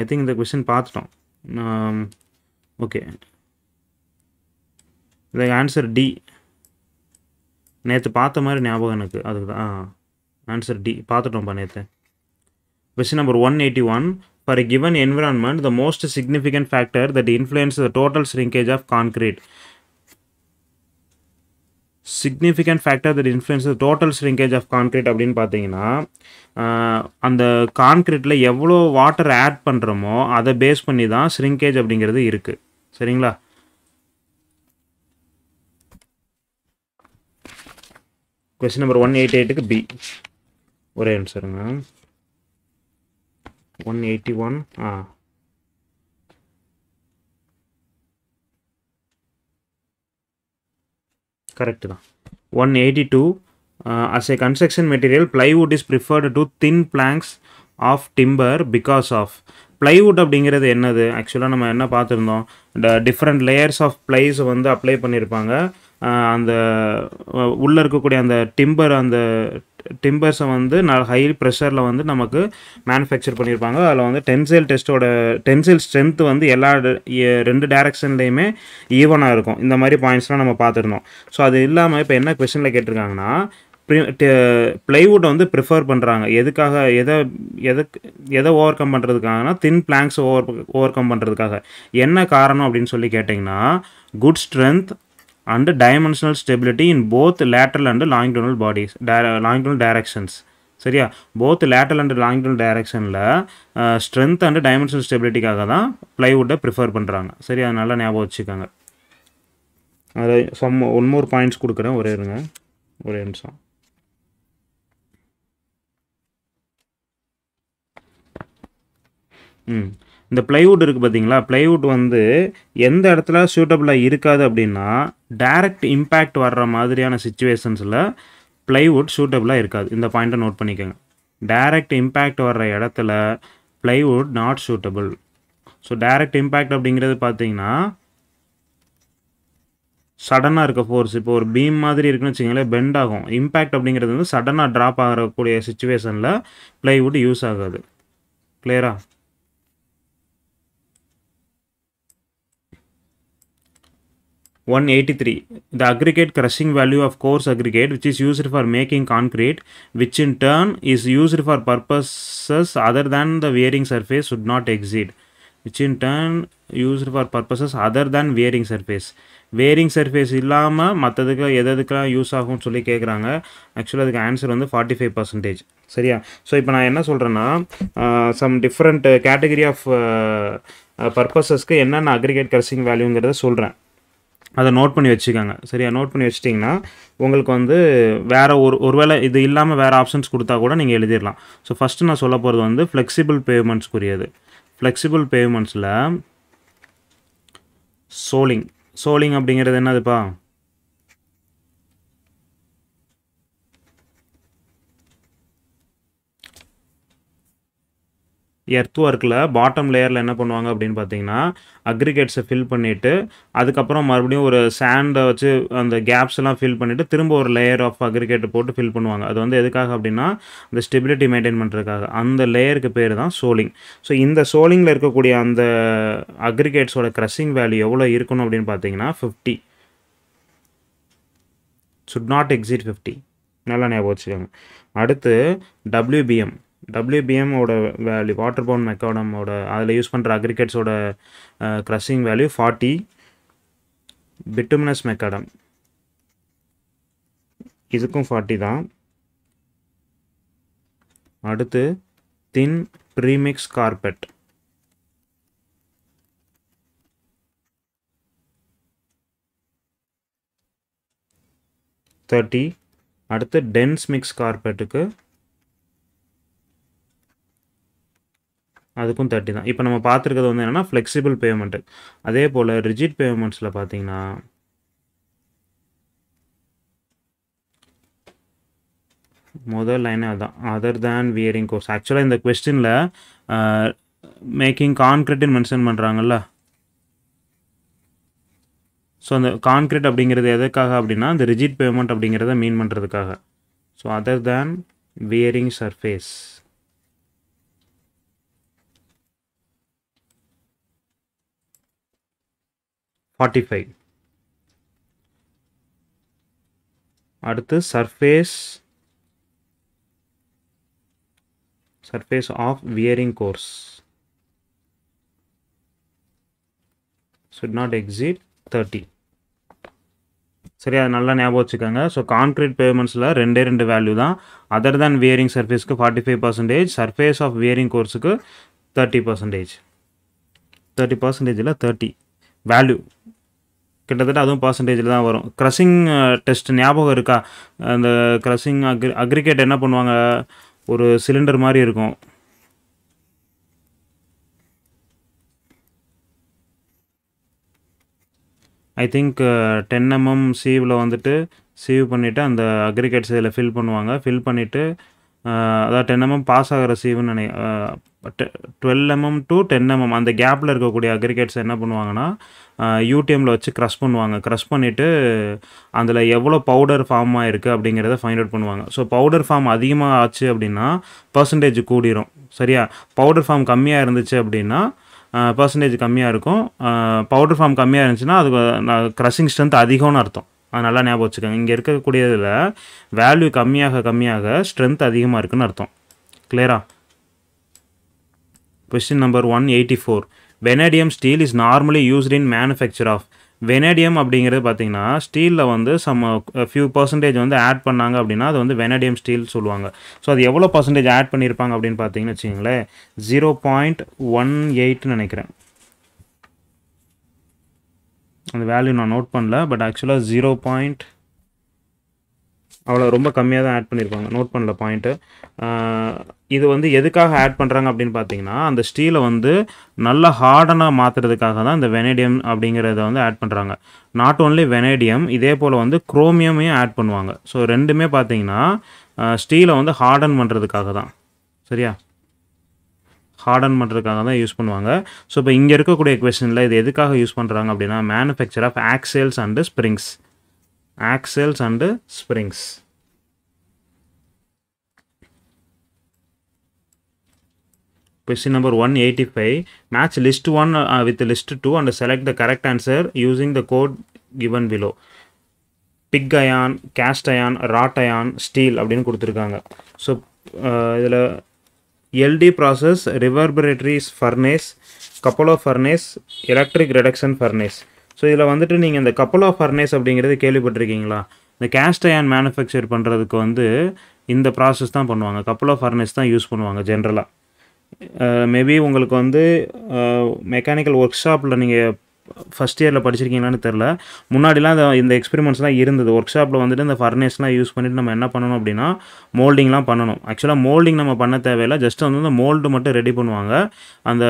ஐ திங்க் இந்த கொஷின் பார்த்துட்டோம் ஓகே இது ஆன்சர் டி நேற்று பார்த்த மாதிரி ஞாபகம் எனக்கு அதுக்கு தான் ஆன்சர் டி பார்த்துட்டோம்ப்பா நேற்று question number one eighty one for a given environment the most significant factor that influences the total shrinkage of concrete. Significant factor that influence total shrinkage of concrete அப்படின்னு பார்த்தீங்கன்னா அந்த கான்க்ரீட்டில் எவ்வளோ வாட்டர் ஆட் பண்ணுறோமோ அதை base பண்ணி தான் shrinkage அப்படிங்கிறது இருக்குது சரிங்களா கொஸ்டின் நம்பர் ஒன் எயிட் எயிட்டுக்கு பி ஒரே ஆன்சருங்க 181 ah correct da. 182 uh, as a construction material plywood is preferred to thin planks of timber because of plywood அப்படிங்கிறது என்னது ஆக்சுவலாக நம்ம என்ன பார்த்துருந்தோம் டிஃப்ரெண்ட் லேயர்ஸ் ஆஃப் பிளைஸ் வந்து அப்ளை பண்ணியிருப்பாங்க அந்த உள்ளே இருக்கக்கூடிய அந்த டிம்பர் அந்த டிம்பர்ஸை வந்து ந ஹை ப்ரெஷரில் வந்து நமக்கு மேனுஃபேக்சர் பண்ணியிருப்பாங்க அதில் வந்து டென்சைல் டெஸ்ட்டோட டென்சைல் ஸ்ட்ரென்த்து வந்து எல்லா ரெண்டு டேரக்ஷன்லேயுமே ஈவனாக இருக்கும் இந்த மாதிரி பாயிண்ட்ஸ்லாம் நம்ம பார்த்துருந்தோம் ஸோ அது இல்லாமல் இப்போ என்ன கொஷனில் கேட்டிருக்காங்கன்னா பிளைவுட்டை வந்து ப்ரிஃபர் பண்ணுறாங்க எதுக்காக எதை எதுக்கு எதை ஓவர் கம் பண்ணுறதுக்காகனா thin planks over over come பண்ணுறதுக்காக என்ன காரணம் அப்படின்னு சொல்லி கேட்டிங்கன்னா good strength dimensional in both stability in long lateral bodies longitudinal longitudinal uh, directions சரியா போத் லேட்டல் அண்ட் டோனல் டைரக்ஷனில் ஸ்ட்ரென்த் அண்ட் டைமென்ஷனல் ஸ்டெபிலிட்டிக்காக தான் ப்ளைவுட்டை ப்ரிஃபர் பண்ணுறாங்க சரி நல்லா ஞாபகம் வச்சுக்கோங்க அதில் சம் ஒன் மோர் பாயிண்ட்ஸ் கொடுக்குறேன் ஒரே இருங்க ஒரே நிமிஷம் ம் இந்த ப்ளைவுட் இருக்குது பார்த்தீங்களா ப்ளைவுட் வந்து எந்த இடத்துல சூட்டபுளாக இருக்காது அப்படின்னா டைரக்ட் இம்பேக்ட் வர்ற மாதிரியான சுச்சுவேஷன்ஸில் ப்ளைவுட் சூட்டபுளாக இருக்காது இந்த பாயிண்ட்டை நோட் பண்ணிக்கோங்க டைரக்ட் இம்பேக்ட் வர்ற இடத்துல plywood not suitable so direct impact அப்படிங்கிறது பார்த்தீங்கன்னா சடனாக இருக்க ஃபோர்ஸ் இப்போ ஒரு பீம் மாதிரி இருக்குன்னு வச்சுக்கோங்களேன் பெண்ட் ஆகும் இம்பேக்ட் அப்படிங்கிறது வந்து சடனாக ட்ராப் ஆகக்கூடிய சுச்சுவேஷனில் ப்ளைவுட் யூஸ் ஆகாது கிளியரா 183 the aggregate crushing value of coarse aggregate which is used for making concrete which in turn is used for purposes other than the wearing surface should not exceed which in turn used for purposes other than wearing surface wearing surface இல்லாமல் மற்றதுக்கு எது எதுக்கெலாம் use ஆகும்னு சொல்லி கேட்குறாங்க ஆக்சுவலாக அதுக்கு answer வந்து forty five percentage சரியா ஸோ இப்போ நான் என்ன சொல்கிறேன்னா சம் டிஃப்ரெண்ட் கேட்டகரி ஆஃப் பர்பஸஸ்க்கு என்னென்ன அக்ரிகேட் கர்சிங் வேல்யூங்கிறத சொல்கிறேன் அதை நோட் பண்ணி வச்சுக்கோங்க சரியா நோட் பண்ணி வச்சிட்டிங்கன்னா உங்களுக்கு வந்து வேறு ஒரு ஒருவேளை இது இல்லாமல் வேறு ஆப்ஷன்ஸ் கொடுத்தா கூட நீங்கள் எழுதிடலாம் ஸோ ஃபஸ்ட்டு நான் சொல்ல போகிறது வந்து ஃப்ளெக்சிபிள் பேமெண்ட்ஸ்க்குரியது ஃப்ளெக்சிபிள் பேமெண்ட்ஸில் சோலிங் சோலிங் அப்படிங்கிறது என்னதுப்பா எர்த் ஒர்க்கில் பாட்டம் லேயரில் என்ன பண்ணுவாங்க அப்படின்னு பார்த்தீங்கன்னா அக்ரிகேட்ஸை ஃபில் பண்ணிவிட்டு அதுக்கப்புறம் மறுபடியும் ஒரு சேண்டை வச்சு அந்த கேப்ஸ்லாம் ஃபில் பண்ணிவிட்டு திரும்ப ஒரு லேயர் ஆஃப் அக்ரிகேட்டை போட்டு ஃபில் பண்ணுவாங்க அது வந்து எதுக்காக அப்படின்னா அந்த ஸ்டெபிலிட்டி மெயின்டைன் பண்ணுறதுக்காக அந்த லேயருக்கு பேர் தான் சோலிங் ஸோ இந்த சோலிங்கில் இருக்கக்கூடிய அந்த அக்ரிகேட்ஸோட க்ரஷிங் வேல்யூ எவ்வளோ இருக்கணும் அப்படின்னு பார்த்தீங்கன்னா fifty should not exceed fifty நல்லா ஞாபகம் வச்சுக்கோங்க அடுத்து டபிள்யூபிஎம் டபிள்யூபிஎம்மோட வேல்யூ வாட்டர் பவுன் மெக்காடமோட அதில் யூஸ் பண்ணுற அக்ரிகேட்ஸோட crushing value forty bituminous macadam இதுக்கும் ஃபார்ட்டி தான் அடுத்து தின் ப்ரீமிக்ஸ் கார்பெட் தேர்ட்டி அடுத்து டென்ஸ் மிக்ஸ் கார்பெட்டுக்கு அதுக்கும் தேர்ட்டி தான் இப்போ நம்ம பார்த்துருக்கிறது வந்து என்னென்னா ஃப்ளெக்சிபிள் பேமெண்ட்டு அதே போல் ரிஜிட் பேமெண்ட்ஸில் பார்த்தீங்கன்னா முதல் லைனே அதுதான் அதர் தேன் வியரிங் கோர்ஸ் ஆக்சுவலாக இந்த கொஸ்டினில் மேக்கிங் கான்க்ரீட்னு மென்ஷன் பண்ணுறாங்கல்ல ஸோ அந்த கான்க்ரீட் அப்படிங்கிறது எதுக்காக அப்படின்னா அந்த ரிஜிட் பேமெண்ட் அப்படிங்கிறத மீன் பண்ணுறதுக்காக so other than wearing surface five அடுத்து surface surface of wearing course should not exceed thirty சரி அது நல்லா ஞாபகம் வச்சுக்கோங்க ஸோ கான்க்ரீட் பேமெண்ட்ஸில் ரெண்டே ரெண்டு வேல்யூ தான் அதர் தேன் வியரிங் சர்ஃபேஸ்க்கு forty five percentage surface of wearing கோர்ஸுக்கு தேர்ட்டி பர்சன்டேஜ் தேர்ட்டி பர்சன்டேஜில் தேர்ட்டி வேல்யூ கிட்டத்தட்ட அதுவும் பர்சன்டேஜில் தான் வரும் க்ரஷிங் டெஸ்ட் ஞாபகம் இருக்கா அந்த க்ரஷிங் அக்ரி அக்ரிகேட் என்ன பண்ணுவாங்க ஒரு சிலிண்டர் மாதிரி இருக்கும் ஐ திங்க் டென் எம்எம் சீவில் வந்துட்டு சீவ் பண்ணிவிட்டு அந்த அக்ரிகேட்ஸ் இதில் ஃபில் பண்ணுவாங்க ஃபில் பண்ணிவிட்டு அதாவது டென் எம்எம் பாஸ் ஆகிற சீவுன்னு நினை twelve mm to ten mm அந்த கேப்பில் இருக்கக்கூடிய அக்ரிகேட்ஸ் என்ன பண்ணுவாங்கன்னா யூடிஎம்மில் வச்சு க்ரஷ் பண்ணுவாங்க க்ரஷ் பண்ணிவிட்டு அதில் எவ்வளோ பவுடர் ஃபார்மாக இருக்குது அப்படிங்கிறத ஃபைண்ட் அவுட் பண்ணுவாங்க ஸோ பவுடர் ஃபார்ம் அதிகமாக ஆச்சு அப்படின்னா பர்சன்டேஜ் கூடிரும் சரியா பவுடர் ஃபார்ம் கம்மியாக இருந்துச்சு அப்படின்னா பர்சன்டேஜ் கம்மியாக இருக்கும் பவுடர் ஃபார்ம் கம்மியாக இருந்துச்சுன்னா அது க்ரஷிங் ஸ்ட்ரென்த் அதிகம்னு அர்த்தம் அது நல்லா ஞாபகம் வச்சுக்கோங்க இங்கே இருக்கக்கூடியதில் வேல்யூ கம்மியாக கம்மியாக ஸ்ட்ரென்த் அதிகமாக இருக்குதுன்னு அர்த்தம் கிளியரா question number one eighty four vanadium steel is normally used in manufacture of vanadium அப்படிங்கிறது பார்த்தீங்கன்னா ஸ்டீலில் வந்து சம் ஃபியூ பர்சன்டேஜ் வந்து ஆட் பண்ணாங்க அப்படின்னா அது வந்து வெனேடியம் ஸ்டீல் சொல்லுவாங்க ஸோ அது எவ்வளோ பர்சன்டேஜ் ஆட் பண்ணியிருப்பாங்க அப்படின்னு பார்த்தீங்கன்னு வச்சிங்களேன் ஜீரோ பாயிண்ட் ஒன் எயிட்னு நினைக்கிறேன் அந்த வேல்யூ நான் நோட் பண்ணல பட் ஆக்சுவலாக ஜீரோ பாயிண்ட் அவ்வளோ ரொம்ப கம்மியாக தான் ஆட் பண்ணியிருப்பாங்க நோட் பண்ணல பாயிண்ட்டு இது வந்து எதுக்காக ஆட் பண்ணுறாங்க அப்படின்னு பார்த்தீங்கன்னா அந்த ஸ்டீலை வந்து நல்ல ஹார்டனாக மாற்றுறதுக்காக தான் இந்த வெனேடியம் அப்படிங்கிறத வந்து ஆட் பண்ணுறாங்க நாட் ஓன்லி வெனேடியம் இதே போல் வந்து குரோமியமையும் ஆட் பண்ணுவாங்க ஸோ ரெண்டுமே பார்த்தீங்கன்னா ஸ்டீலை வந்து ஹார்டன் பண்ணுறதுக்காக தான் சரியா ஹார்டன் பண்ணுறதுக்காக தான் யூஸ் பண்ணுவாங்க ஸோ இப்போ இங்கே இருக்கக்கூடிய கொஷனில் இது எதுக்காக யூஸ் பண்ணுறாங்க அப்படின்னா manufacture of axles and springs axles and springs. Question number 185. Match list 1 uh, with list 2 and select the correct answer using the code given below. Pig iron, cast iron, wrought iron steel So, uh, so இதில் LD process reverberatories furnace cupola furnace electric reduction furnace so இதில் வந்துட்டு நீங்கள் இந்த of furnace அப்படிங்கிறது கேள்விப்பட்டிருக்கீங்களா இந்த cast iron manufacture பண்ணுறதுக்கு வந்து இந்த ப்ராசஸ் தான் பண்ணுவாங்க கப்பல் ஆஃப் ஃபர்னேஸ் தான் யூஸ் பண்ணுவாங்க ஜென்ரலாக மேபி உங்களுக்கு வந்து மெக்கானிக்கல் ஒர்க் ஷாப்பில் நீங்கள் ஃபஸ்ட் இயரில் படிச்சிருக்கீங்களான்னு தெரில முன்னாடிலாம் இந்த எக்ஸ்பெரிமெண்ட்ஸ்லாம் இருந்தது ஒர்க் ஷாப்பில் வந்துட்டு இந்த ஃபர்னேஸ்லாம் யூஸ் பண்ணிட்டு நம்ம என்ன பண்ணணும் அப்படின்னா மோல்டிங்லாம் பண்ணணும் ஆக்சுவலாக மோல்டிங் நம்ம பண்ண தேவையில்ல ஜஸ்ட் வந்து இந்த மோல்டு மட்டும் ரெடி பண்ணுவாங்க அந்த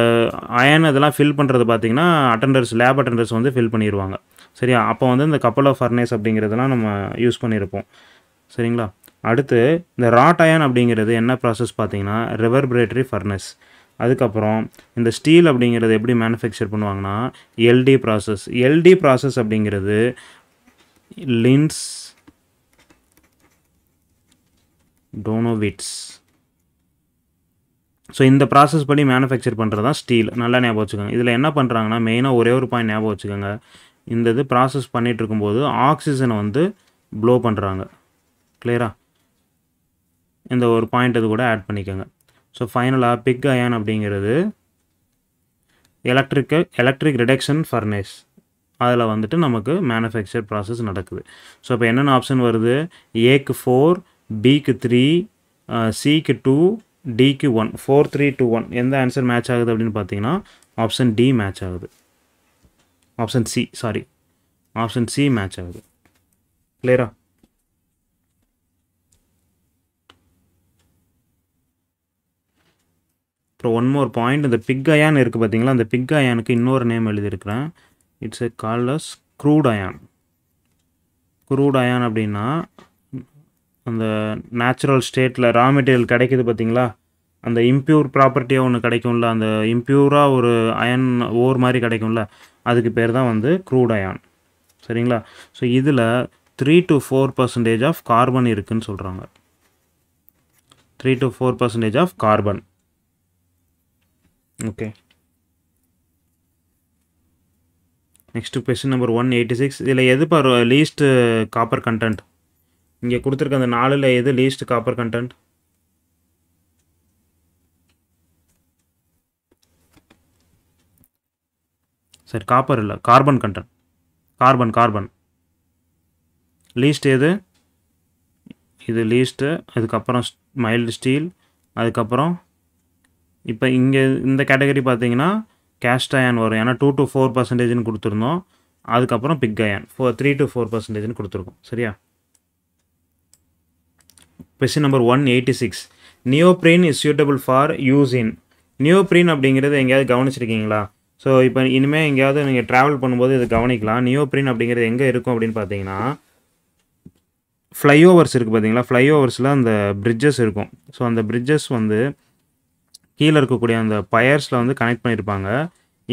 அயன் இதெல்லாம் ஃபில் பண்ணுறது பார்த்திங்கன்னா அட்டண்டர்ஸ் லேப் அட்டண்டர்ஸ் வந்து ஃபில் பண்ணிடுவாங்க சரியா அப்போ வந்து இந்த கப்பல் ஆஃப் ஃபர்னேஸ் அப்படிங்கிறதுலாம் நம்ம யூஸ் பண்ணியிருப்போம் சரிங்களா அடுத்து இந்த ராட் அயன் அப்படிங்கிறது என்ன ப்ராசஸ் பார்த்திங்கன்னா ரிவர்பிரேட்டரி ஃபர்னஸ் அதுக்கப்புறம் இந்த ஸ்டீல் அப்படிங்கிறது எப்படி மேனுஃபேக்சர் பண்ணுவாங்கன்னா எல்டி ப்ராசஸ் எல்டி ப்ராசஸ் அப்படிங்கிறது லின்ஸ் டோனோவிட்ஸ் ஸோ இந்த ப்ராசஸ் படி மேனுஃபேக்சர் பண்ணுறது தான் ஸ்டீல் நல்லா ஞாபகம் வச்சுக்கோங்க இதில் என்ன பண்ணுறாங்கன்னா மெயினாக ஒரே ஒரு பாயிண்ட் ஞாபகம் வச்சுக்கோங்க இந்த இது ப்ராசஸ் பண்ணிகிட்டு இருக்கும்போது ஆக்சிஜனை வந்து ப்ளோ பண்ணுறாங்க கிளியரா இந்த ஒரு பாயிண்ட் இது கூட ஆட் பண்ணிக்கோங்க ஸோ ஃபைனலாக பிக் அயான் அப்படிங்கிறது எலக்ட்ரிக்கல் எலக்ட்ரிக் ரிடக்ஷன் ஃபர்னேஸ் அதில் வந்துட்டு நமக்கு மேனுஃபேக்சர் ப்ராசஸ் நடக்குது ஸோ இப்போ என்னென்ன ஆப்ஷன் வருது ஏக்கு ஃபோர் பிக்கு த்ரீ சிக்கு டூ டிக்கு one four three two one எந்த ஆன்சர் மேட்ச் ஆகுது அப்படின்னு பார்த்தீங்கன்னா ஆப்ஷன் டி மேட்ச் ஆகுது option C sorry option C match ஆகுது கிளியரா அப்புறம் ஒன் மோர் பாயிண்ட் இந்த பிக் அயான் இருக்குது பார்த்தீங்களா அந்த பிக் அயானுக்கு இன்னொரு நேம் எழுதியிருக்கிறேன் it's a called as crude iron crude iron அப்படின்னா அந்த நேச்சுரல் ஸ்டேட்டில் ரா மெட்டீரியல் கிடைக்கிது பார்த்தீங்களா அந்த இம்ப்யூர் ப்ராப்பர்ட்டியாக ஒன்று கிடைக்கும்ல அந்த இம்ப்யூராக ஒரு அயன் ஓர் மாதிரி கிடைக்கும்ல அதுக்கு பேர் தான் வந்து க்ரூட் அயான் சரிங்களா ஸோ இதில் three to four percentage of carbon இருக்குதுன்னு சொல்கிறாங்க three to four percentage of carbon okay next question number one eighty six இதில் எது for least copper uh, content இங்கே கொடுத்துருக்க அந்த நாலில் எது லீஸ்ட் காப்பர் கண்டென்ட் சரி காப்பர் இல்லை carbon content carbon carbon least எது இது லீஸ்ட்டு அதுக்கப்புறம் மைல்டு ஸ்டீல் அதுக்கப்புறம் இப்போ இங்கே இந்த கேட்டகரி பார்த்தீங்கன்னா கேஸ்ட் அயன் வரும் ஏன்னா டூ டு ஃபோர் பர்சன்டேஜ்னு கொடுத்துருந்தோம் அதுக்கப்புறம் pig iron four three to four பர்சன்டேஜ்னு கொடுத்துருக்கோம் சரியா question number one eighty six neoprene is suitable for use in neoprene அப்படிங்கிறது எங்கேயாவது கவனிச்சிருக்கீங்களா ஸோ இப்போ இனிமேல் எங்கேயாவது நீங்கள் ட்ராவல் பண்ணும்போது இதை கவனிக்கலாம் நியோப்ரீன் அப்படிங்கிறது எங்கே இருக்கும் அப்படின்னு பார்த்தீங்கன்னா ஃப்ளைஓவர்ஸ் இருக்குது பார்த்தீங்களா ஃப்ளைஓவர்ஸில் அந்த பிரிட்ஜஸ் இருக்கும் ஸோ அந்த பிரிட்ஜஸ் வந்து கீழே இருக்கக்கூடிய அந்த பயர்ஸில் வந்து கனெக்ட் பண்ணியிருப்பாங்க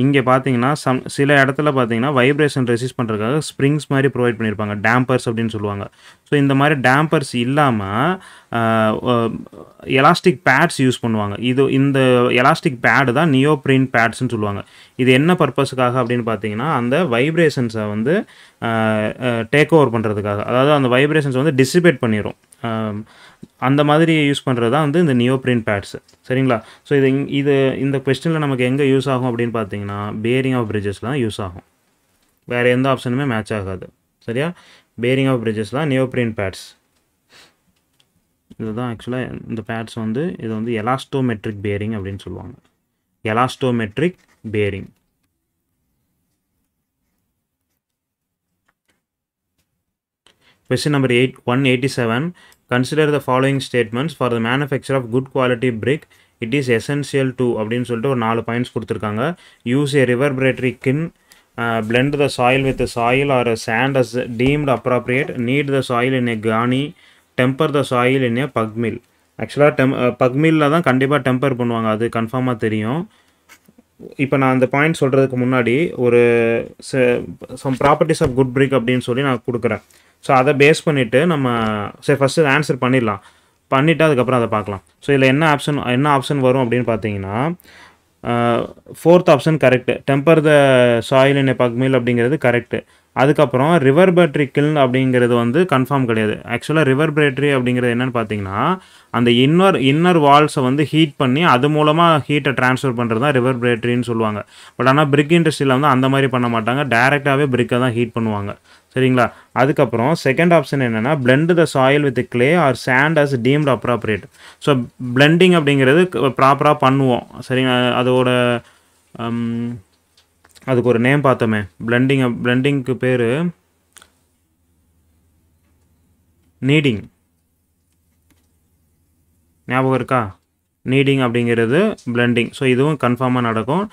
இங்கே பார்த்தீங்கன்னா சம் சில இடத்துல பார்த்தீங்கன்னா வைப்ரேஷன் ரெசிஸ் பண்ணுறதுக்காக ஸ்ப்ரிங்ஸ் மாதிரி ப்ரொவைட் பண்ணியிருப்பாங்க டேம்பர்ஸ் அப்படின்னு சொல்லுவாங்க ஸோ இந்த மாதிரி டேம்பர்ஸ் இல்லாமல் எலாஸ்டிக் பேட்ஸ் யூஸ் பண்ணுவாங்க இது இந்த எலாஸ்டிக் பேடு தான் நியோ பிரிண்ட் பேட்ஸ்னு சொல்லுவாங்க இது என்ன பர்பஸுக்காக அப்படின்னு பார்த்தீங்கன்னா அந்த வைப்ரேஷன்ஸை வந்து டேக் ஓவர் பண்ணுறதுக்காக அதாவது அந்த வைப்ரேஷன்ஸ் வந்து டிசிபேட் பண்ணிடும் அந்த மாதிரி யூஸ் பண்ணுறது தான் வந்து இந்த பிரிண்ட் பேட்ஸு சரிங்களா ஸோ இது இது இந்த கொஸ்டினில் நமக்கு எங்கே யூஸ் ஆகும் அப்படின்னு பார்த்தீங்கன்னா பேரிங் ஆஃப் பிரிட்ஜஸில் தான் யூஸ் ஆகும் வேறு எந்த ஆப்ஷனுமே மேட்ச் ஆகாது சரியா பேரிங் ஆஃப் பிரிட்ஜஸ் தான் நியோப்ரின் பேட்ஸ் இதுதான் ஆக்சுவலாக இந்த பேட்ஸ் வந்து இது வந்து எலாஸ்டோமெட்ரிக் பேரிங் அப்படின்னு சொல்லுவாங்க elastomeric bearing. Question number 8, 187. Consider the following statements for the manufacture of good quality brick. It is essential to அப்படின்னு சொல்லிட்டு ஒரு நாலு பாயிண்ட்ஸ் கொடுத்துருக்காங்க use a reverberatory kiln blend the soil with soil or sand as deemed appropriate knead the soil in a கானி temper the soil in a pugmill ஆக்சுவலாக டெம் பக்மில்ல தான் கண்டிப்பாக டெம்பர் பண்ணுவாங்க அது கன்ஃபார்மாக தெரியும் இப்போ நான் அந்த பாயிண்ட் சொல்கிறதுக்கு முன்னாடி ஒரு some properties of good brick அப்படின்னு சொல்லி நான் கொடுக்குறேன் ஸோ அதை பேஸ் பண்ணிவிட்டு நம்ம சரி ஃபஸ்ட்டு ஆன்சர் பண்ணிடலாம் பண்ணிவிட்டு அதுக்கப்புறம் அதை பார்க்கலாம் ஸோ இதில் என்ன ஆப்ஷன் என்ன ஆப்ஷன் வரும் அப்படின்னு பார்த்தீங்கன்னா fourth option correct temper the soil in a pugmill அப்படிங்கிறது கரெக்டு அதுக்கப்புறம் ரிவர் பேட்ரி கில்ன் அப்படிங்கிறது வந்து கன்ஃபார்ம் கிடையாது ஆக்சுவலாக ரிவர் பேட்ரி அப்படிங்கிறது என்னென்னு பார்த்தீங்கன்னா அந்த இன்னர் இன்னர் வால்ஸை வந்து ஹீட் பண்ணி அது மூலமாக ஹீட்டை ட்ரான்ஸ்ஃபர் பண்ணுறது தான் ரிவர் பேட்ரின்னு சொல்லுவாங்க பட் ஆனால் பிரிக் இண்டஸ்ட்ரியில் வந்து அந்த மாதிரி பண்ண மாட்டாங்க டேரெக்டாகவே பிரிக்கை தான் ஹீட் பண்ணுவாங்க சரிங்களா அதுக்கப்புறம் செகண்ட் ஆப்ஷன் என்னென்னா blend the soil with clay or sand as deemed appropriate so blending அப்படிங்கிறது ப்ராப்பராக பண்ணுவோம் சரிங்களா அதோட um, அதுக்கு ஒரு நேம் பார்த்தோமே பிளெண்டிங் பிளெண்டிங்க்கு பேர் நீடிங் ஞாபகம் இருக்கா நீடிங் அப்படிங்கிறது பிளெண்டிங் ஸோ இதுவும் கன்ஃபார்மாக நடக்கும்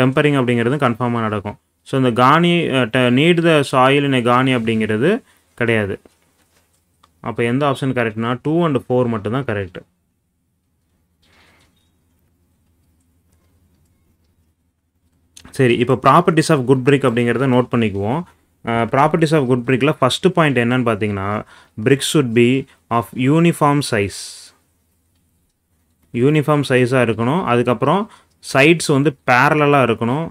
டெம்பரிங் அப்படிங்கிறது கன்ஃபார்மாக நடக்கும் ஸோ இந்த ட நீட் த சாயில் இன் காணி அப்படிங்கிறது கிடையாது அப்போ எந்த ஆப்ஷன் கரெக்ட்னா டூ அண்ட் ஃபோர் மட்டும்தான் கரெக்டு சரி இப்போ ப்ராப்பர்ட்டிஸ் ஆஃப் குட் பிரிக் அப்படிங்கிறத நோட் பண்ணிக்குவோம் ப்ராப்பர்ட்டிஸ் ஆஃப் குட் பிரிக்கில் ஃபஸ்ட்டு பாயிண்ட் என்னன்னு பார்த்தீங்கன்னா bricks should be of uniform size uniform சைஸாக இருக்கணும் அதுக்கப்புறம் சைட்ஸ் வந்து பேரலாக இருக்கணும்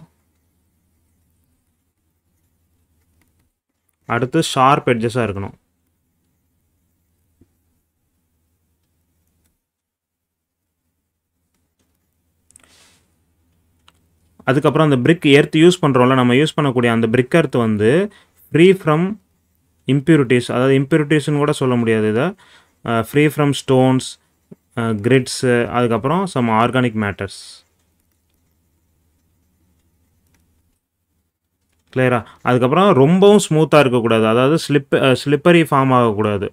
அடுத்து ஷார்ப் எட்ஜஸாக இருக்கணும் அதுக்கப்புறம் அந்த பிரிக் எர்த்து யூஸ் பண்ணுறோம்ல நம்ம யூஸ் பண்ணக்கூடிய அந்த பிரிக் எர்த்து வந்து ஃப்ரீ ஃப்ரம் இம்ப்யூரிட்டிஸ் அதாவது இம்ப்யூரிட்டிஸ்னு கூட சொல்ல முடியாது இதை ஃப்ரீ ஃப்ரம் ஸ்டோன்ஸ் கிரிட்ஸு அதுக்கப்புறம் சம் ஆர்கானிக் மேட்டர்ஸ் கிளியரா அதுக்கப்புறம் ரொம்பவும் ஸ்மூத்தாக இருக்கக்கூடாது அதாவது ஸ்லிப் ஸ்லிப்பரி ஃபார்ம் ஆகக்கூடாது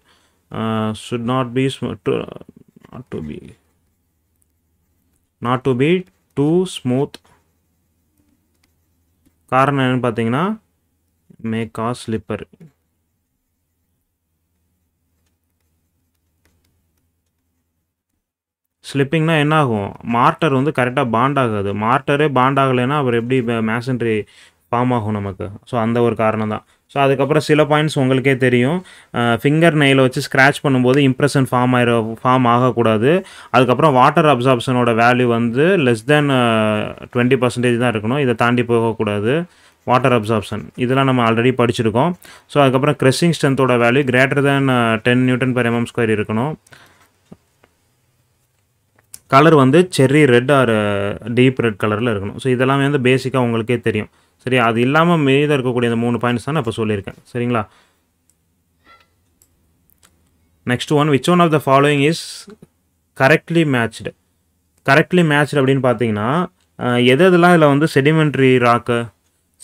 should not be not to be not to be too smooth காரணம் என்னென்னு பார்த்தீங்கன்னா மேக் ஆ ஸ்லிப்பர் ஸ்லிப்பிங்னா என்னாகும் மார்ட்டர் வந்து கரெக்டாக பாண்ட் ஆகாது மார்ட்டரே பாண்ட் ஆகலைன்னா அவர் எப்படி மேசன்ட்ரி ஃபார்ம் ஆகும் நமக்கு ஸோ அந்த ஒரு காரணம் தான் ஸோ அதுக்கப்புறம் சில பாயிண்ட்ஸ் உங்களுக்கே தெரியும் ஃபிங்கர் நெயில் வச்சு ஸ்க்ராச் பண்ணும்போது இம்ப்ரெஷன் ஃபார்ம் ஆகிற ஃபார்ம் ஆகக்கூடாது அதுக்கப்புறம் வாட்டர் அப்சார்ப்ஷனோட வேல்யூ வந்து லெஸ் தேன் டுவெண்ட்டி பர்சன்டேஜ் தான் இருக்கணும் இதை தாண்டி போகக்கூடாது வாட்டர் அப்சார்ப்ஷன் இதெல்லாம் நம்ம ஆல்ரெடி படிச்சிருக்கோம் ஸோ அதுக்கப்புறம் க்ரெஷிங் ஸ்ட்ரென்த்தோட value greater than ten newton per MM square இருக்கணும் கலர் வந்து cherry red or deep red கலரில் இருக்கணும் ஸோ இதெல்லாமே வந்து பேசிக்காக உங்களுக்கே தெரியும் சரி அது இல்லாமல் மீதம் இருக்கக்கூடிய அந்த மூணு பாயிண்ட்ஸ் தான் நான் இப்போ சொல்லியிருக்கேன் சரிங்களா next one which one of the following is correctly matched correctly matched அப்படின்னு பார்த்தீங்கன்னா எது எதெல்லாம் இதில் வந்து செடிமெண்ட்ரி ராக்கு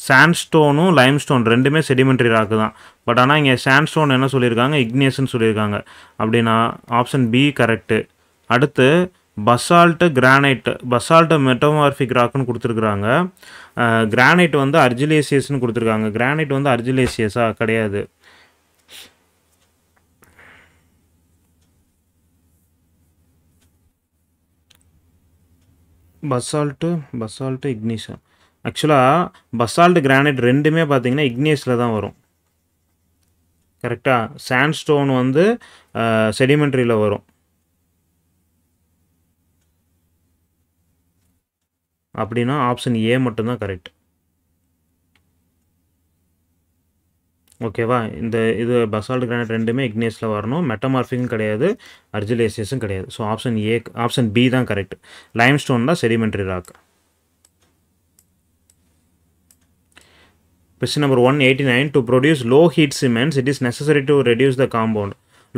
சாண்ட்ஸ்டோனும் லைம்ஸ்டோன் ரெண்டுமே செடிமெண்ட்ரி ராக்கு தான் பட் ஆனால் இங்கே சாண்ட்ஸ்டோன் என்ன சொல்லியிருக்காங்க இக்னேஷன் சொல்லியிருக்காங்க அப்படின்னா ஆப்ஷன் பி கரெக்டு அடுத்து பசால்ட்டு கிரானைட்டு பசால்ட்டு மெட்டோமார்பிக் ராக்குன்னு கொடுத்துருக்குறாங்க கிரானைட் வந்து அர்ஜிலேசியஸ்னு கொடுத்துருக்காங்க கிரானைட் வந்து அர்ஜிலேசியஸா கிடையாது பசால்ட்டு பசால்ட்டு இக்னிஷன் ஆக்சுவலாக பசால்ட்டு கிரானைட் ரெண்டுமே பார்த்தீங்கன்னா இக்னியஸில் தான் வரும் கரெக்டாக சாண்ட்ஸ்டோன் ஸ்டோன் வந்து செடிமெண்ட்ரியில் வரும் அப்படின்னா ஆப்ஷன் ஏ மட்டும்தான் கரெக்ட் ஓகேவா இந்த இது பசால்ட் கிரானைட் ரெண்டுமே இக்னேஸில் வரணும் மெட்டமார்ஃபிக்கும் கிடையாது அர்ஜிலேசியஸும் கிடையாது so option A option B தான் கரெக்ட் லைம் ஸ்டோன் தான் sedimentary rock question number one eighty nine to produce low heat cements it is necessary to reduce the compound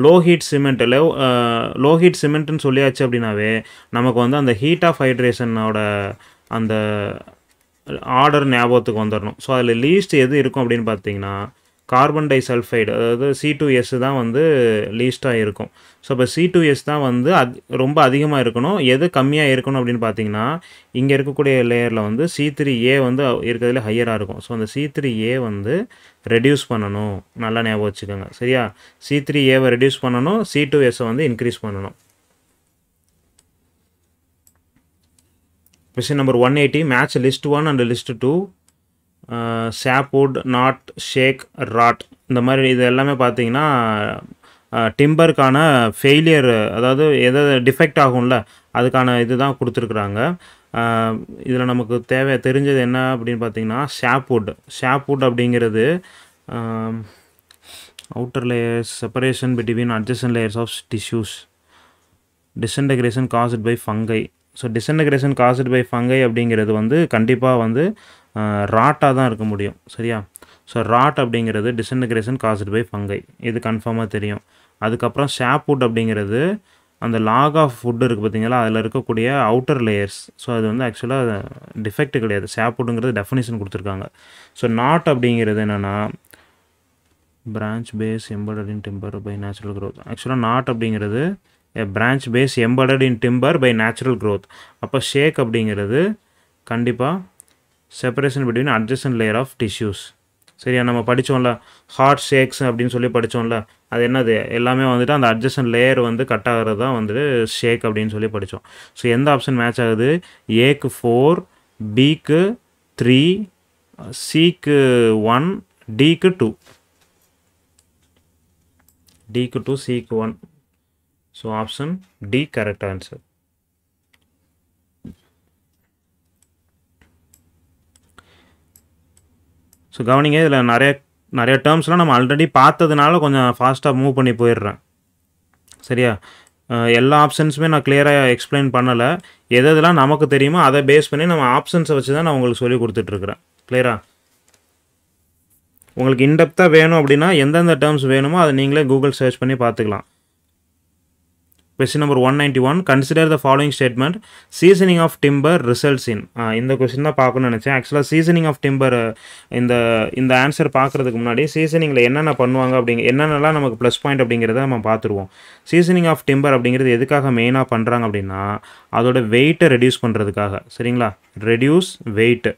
low heat cement low low heat சிமெண்ட்னு சொல்லியாச்சு அப்படின்னாவே நமக்கு வந்து அந்த heat of ஹைட்ரேஷனோட அந்த order ஞாபகத்துக்கு வந்துடணும் ஸோ அதில் லீஸ்ட் எது இருக்கும் அப்படின்னு பார்த்தீங்கன்னா கார்பன் டை சல்ஃபைடு அதாவது சி டூ எஸ் தான் வந்து லீஸ்ட்டாக இருக்கும் ஸோ இப்போ சி டூ எஸ் தான் வந்து அத் ரொம்ப அதிகமாக இருக்கணும் எது கம்மியாக இருக்கணும் அப்படின்னு பார்த்தீங்கன்னா இங்கே இருக்கக்கூடிய லேயரில் வந்து சி த்ரீ ஏ வந்து இருக்கிறதுல ஹையராக இருக்கும் ஸோ அந்த சி த்ரீ ஏ வந்து ரெடியூஸ் பண்ணணும் நல்லா ஞாபகம் வச்சுக்கோங்க சரியா சி த்ரீ ஏவை ரெடியூஸ் பண்ணணும் சி டூ எஸ்ஸை வந்து இன்க்ரீஸ் பண்ணணும் Question number 180 match list 1 and list 2 sapwood knot shake rot இந்த மாதிரி இது எல்லாமே பார்த்தீங்கன்னா டிம்பருக்கான uh, ஃபெயிலியர் அதாவது எதை டிஃபெக்ட் ஆகும்ல அதுக்கான இது தான் கொடுத்துருக்குறாங்க uh, இதில் நமக்கு தேவை தெரிஞ்சது என்ன அப்படின்னு பார்த்தீங்கன்னா ஷாப்வுட் ஷாப்வுட் அப்படிங்கிறது outer layers separation between adjacent layers of tissues disintegration caused by fungi so disintegration caused by fungi அப்படிங்கிறது வந்து கண்டிப்பாக வந்து ராட்டாக தான் இருக்க முடியும் சரியா ஸோ ராட் அப்படிங்கிறது டிஸ்இன்டகிரேஷன் காஸ்ட் பை ஃபங்கை இது கன்ஃபார்மாக தெரியும் அதுக்கப்புறம் ஷாப்வுட் அப்படிங்கிறது அந்த லாக் ஆஃப் ஃபுட் இருக்குது பார்த்தீங்களா அதில் இருக்கக்கூடிய அவுட்டர் லேயர்ஸ் ஸோ அது வந்து ஆக்சுவலாக டிஃபெக்ட் கிடையாது ஷாப்வுட்டுங்கிறது டெஃபினேஷன் கொடுத்துருக்காங்க ஸோ நாட் அப்படிங்கிறது என்னென்னா branch base embedded in timber by natural growth ஆக்சுவலாக நாட் அப்படிங்கிறது branch base embedded in timber by natural growth அப்போ ஷேக் அப்படிங்கிறது கண்டிப்பாக separation between adjacent layer of tissues சரியா நம்ம படித்தோம்ல ஹார்ட் ஷேக்ஸ் அப்படின்னு சொல்லி படித்தோம்ல அது என்னது எல்லாமே வந்துட்டு அந்த அட்ஜஸ்டன் லேயர் வந்து கட் ஆகிறது தான் வந்துட்டு ஷேக் அப்படின்னு சொல்லி படித்தோம் ஸோ எந்த ஆப்ஷன் மேட்ச் ஆகுது ஏக்கு ஃபோர் பிக்கு த்ரீ சிக்கு ஒன் டிக்கு டூ டிக்கு டூ சிக்கு one So option D correct answer. So கவனிங்க இதில் நிறைய நிறைய டேர்ம்ஸ்லாம் நம்ம ஆல்ரெடி பார்த்ததுனால கொஞ்சம் ஃபாஸ்ட்டாக மூவ் பண்ணி போயிடுறேன் சரியா எல்லா ஆப்ஷன்ஸுமே நான் கிளியராக எக்ஸ்பிளைன் பண்ணலை எது எதெல்லாம் நமக்கு தெரியுமோ அதை பேஸ் பண்ணி நம்ம ஆப்ஷன்ஸை வச்சு தான் நான் உங்களுக்கு சொல்லி கொடுத்துட்ருக்குறேன் கிளியரா உங்களுக்கு இன்டெப்த்தாக வேணும் அப்படின்னா எந்தெந்த டேர்ம்ஸ் வேணுமோ அதை நீங்களே கூகுள் சர்ச் பண்ணி பார்த்துக்கலாம் question number one ninety one consider the following statement seasoning of timber results in இந்த கொஸ்டின் தான் பார்க்கணும்னு நினச்சேன் ஆக்சுவலாக சீசனிங் ஆஃப் டிம்பர் இந்த இந்த ஆன்சர் பார்க்குறதுக்கு முன்னாடி சீசனிங்கில் என்னென்ன பண்ணுவாங்க அப்படிங்க என்னென்னலாம் நமக்கு ப்ளஸ் பாயிண்ட் அப்படிங்கிறத நம்ம பார்த்துருவோம் சீசனிங் ஆஃப் டிம்பர் அப்படிங்கிறது எதுக்காக மெயினாக பண்ணுறாங்க அப்படின்னா அதோட வெயிட்டை ரெடியூஸ் பண்ணுறதுக்காக சரிங்களா ரெடியூஸ் வெயிட்டு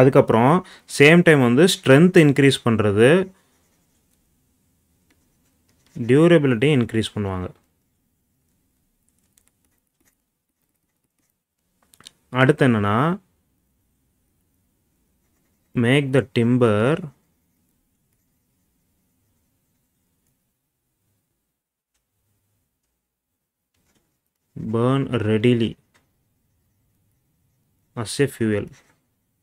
அதுக்கப்புறம் சேம் டைம் வந்து ஸ்ட்ரென்த் இன்க்ரீஸ் பண்ணுறது டியூரபிலிட்டியை இன்க்ரீஸ் பண்ணுவாங்க அடுத்து என்னென்னா make the timber burn readily as a fuel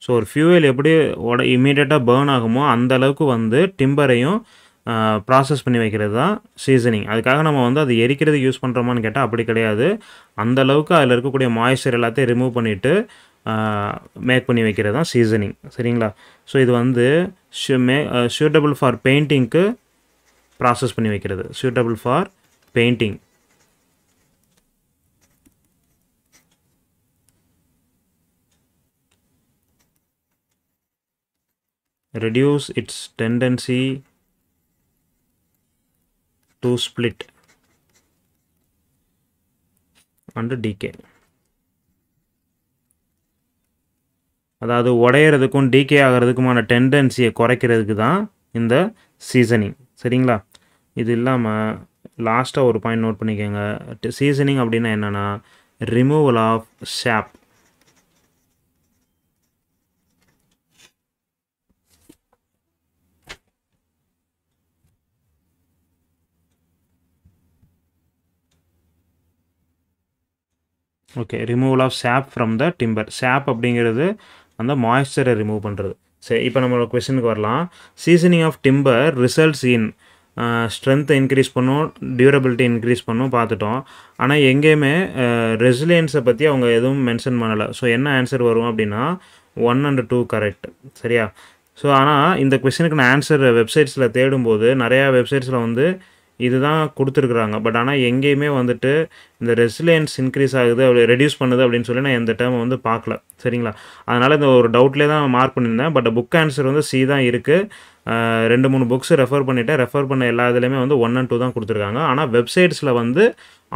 so ஒரு ஃபியூவல் எப்படி உட இமீடியட்டாக பேர்ன் ஆகுமோ அந்த அளவுக்கு வந்து டிம்பரையும் ப்ராசஸ் பண்ணி வைக்கிறது தான் சீசனிங் அதுக்காக நம்ம வந்து அது எரிக்கிறது யூஸ் பண்ணுறோமான்னு கேட்டால் அப்படி கிடையாது அந்த அளவுக்கு அதில் இருக்கக்கூடிய மாய்ஸ்சர் எல்லாத்தையும் ரிமூவ் பண்ணிவிட்டு மேக் பண்ணி வைக்கிறது தான் சீசனிங் சரிங்களா ஸோ இது வந்து ஷூ மே சூட்டபிள் ஃபார் பெயிண்டிங்க்கு ப்ராசஸ் பண்ணி வைக்கிறது suitable for painting reduce its tendency to split and decay அதாவது உடையிறதுக்கும் டிகே ஆகிறதுக்குமான டெண்டன்சியை குறைக்கிறதுக்கு தான் இந்த சீசனிங் சரிங்களா இது இல்லாமல் லாஸ்ட்டாக ஒரு பாயிண்ட் நோட் பண்ணிக்கோங்க சீசனிங் அப்படின்னா என்னென்னா removal of sap okay removal of sap from the timber sap அப்படிங்கிறது அந்த மாய்ஸ்சரை ரிமூவ் பண்ணுறது சரி இப்போ நம்மளோட கொஷனுக்கு வரலாம் seasoning of timber results in ஸ்ட்ரென்த்தை இன்க்ரீஸ் பண்ணும் டியூரபிலிட்டி இன்க்ரீஸ் பண்ணும் பார்த்துட்டோம் ஆனால் எங்கேயுமே ரெசிலியன்ஸை பற்றி அவங்க எதுவும் மென்ஷன் பண்ணலை ஸோ என்ன ஆன்சர் வரும் அப்படின்னா ஒன் அண்ட் டூ கரெக்ட் சரியா ஸோ ஆனால் இந்த கொஷனுக்கு நான் ஆன்சர் வெப்சைட்ஸில் தேடும்போது நிறையா வெப்சைட்ஸில் வந்து இதுதான் கொடுத்துருக்குறாங்க பட் ஆனால் எங்கேயுமே வந்துட்டு இந்த ரெசிலியன்ஸ் இன்க்ரீஸ் ஆகுது அப்படி ரெடியூஸ் பண்ணுது அப்படின்னு சொல்லி நான் எந்த டைம் வந்து பார்க்கல சரிங்களா அதனால் இந்த ஒரு டவுட்லேயே தான் மார்க் பண்ணியிருந்தேன் பட் புக் ஆன்சர் வந்து சி தான் இருக்குது ரெண்டு மூணு புக்ஸ் ரெஃபர் பண்ணிவிட்டேன் ரெஃபர் பண்ண எல்லா இதுலேயுமே வந்து ஒன் அண்ட் டூ தான் கொடுத்துருக்காங்க ஆனால் வெப்சைட்ஸில் வந்து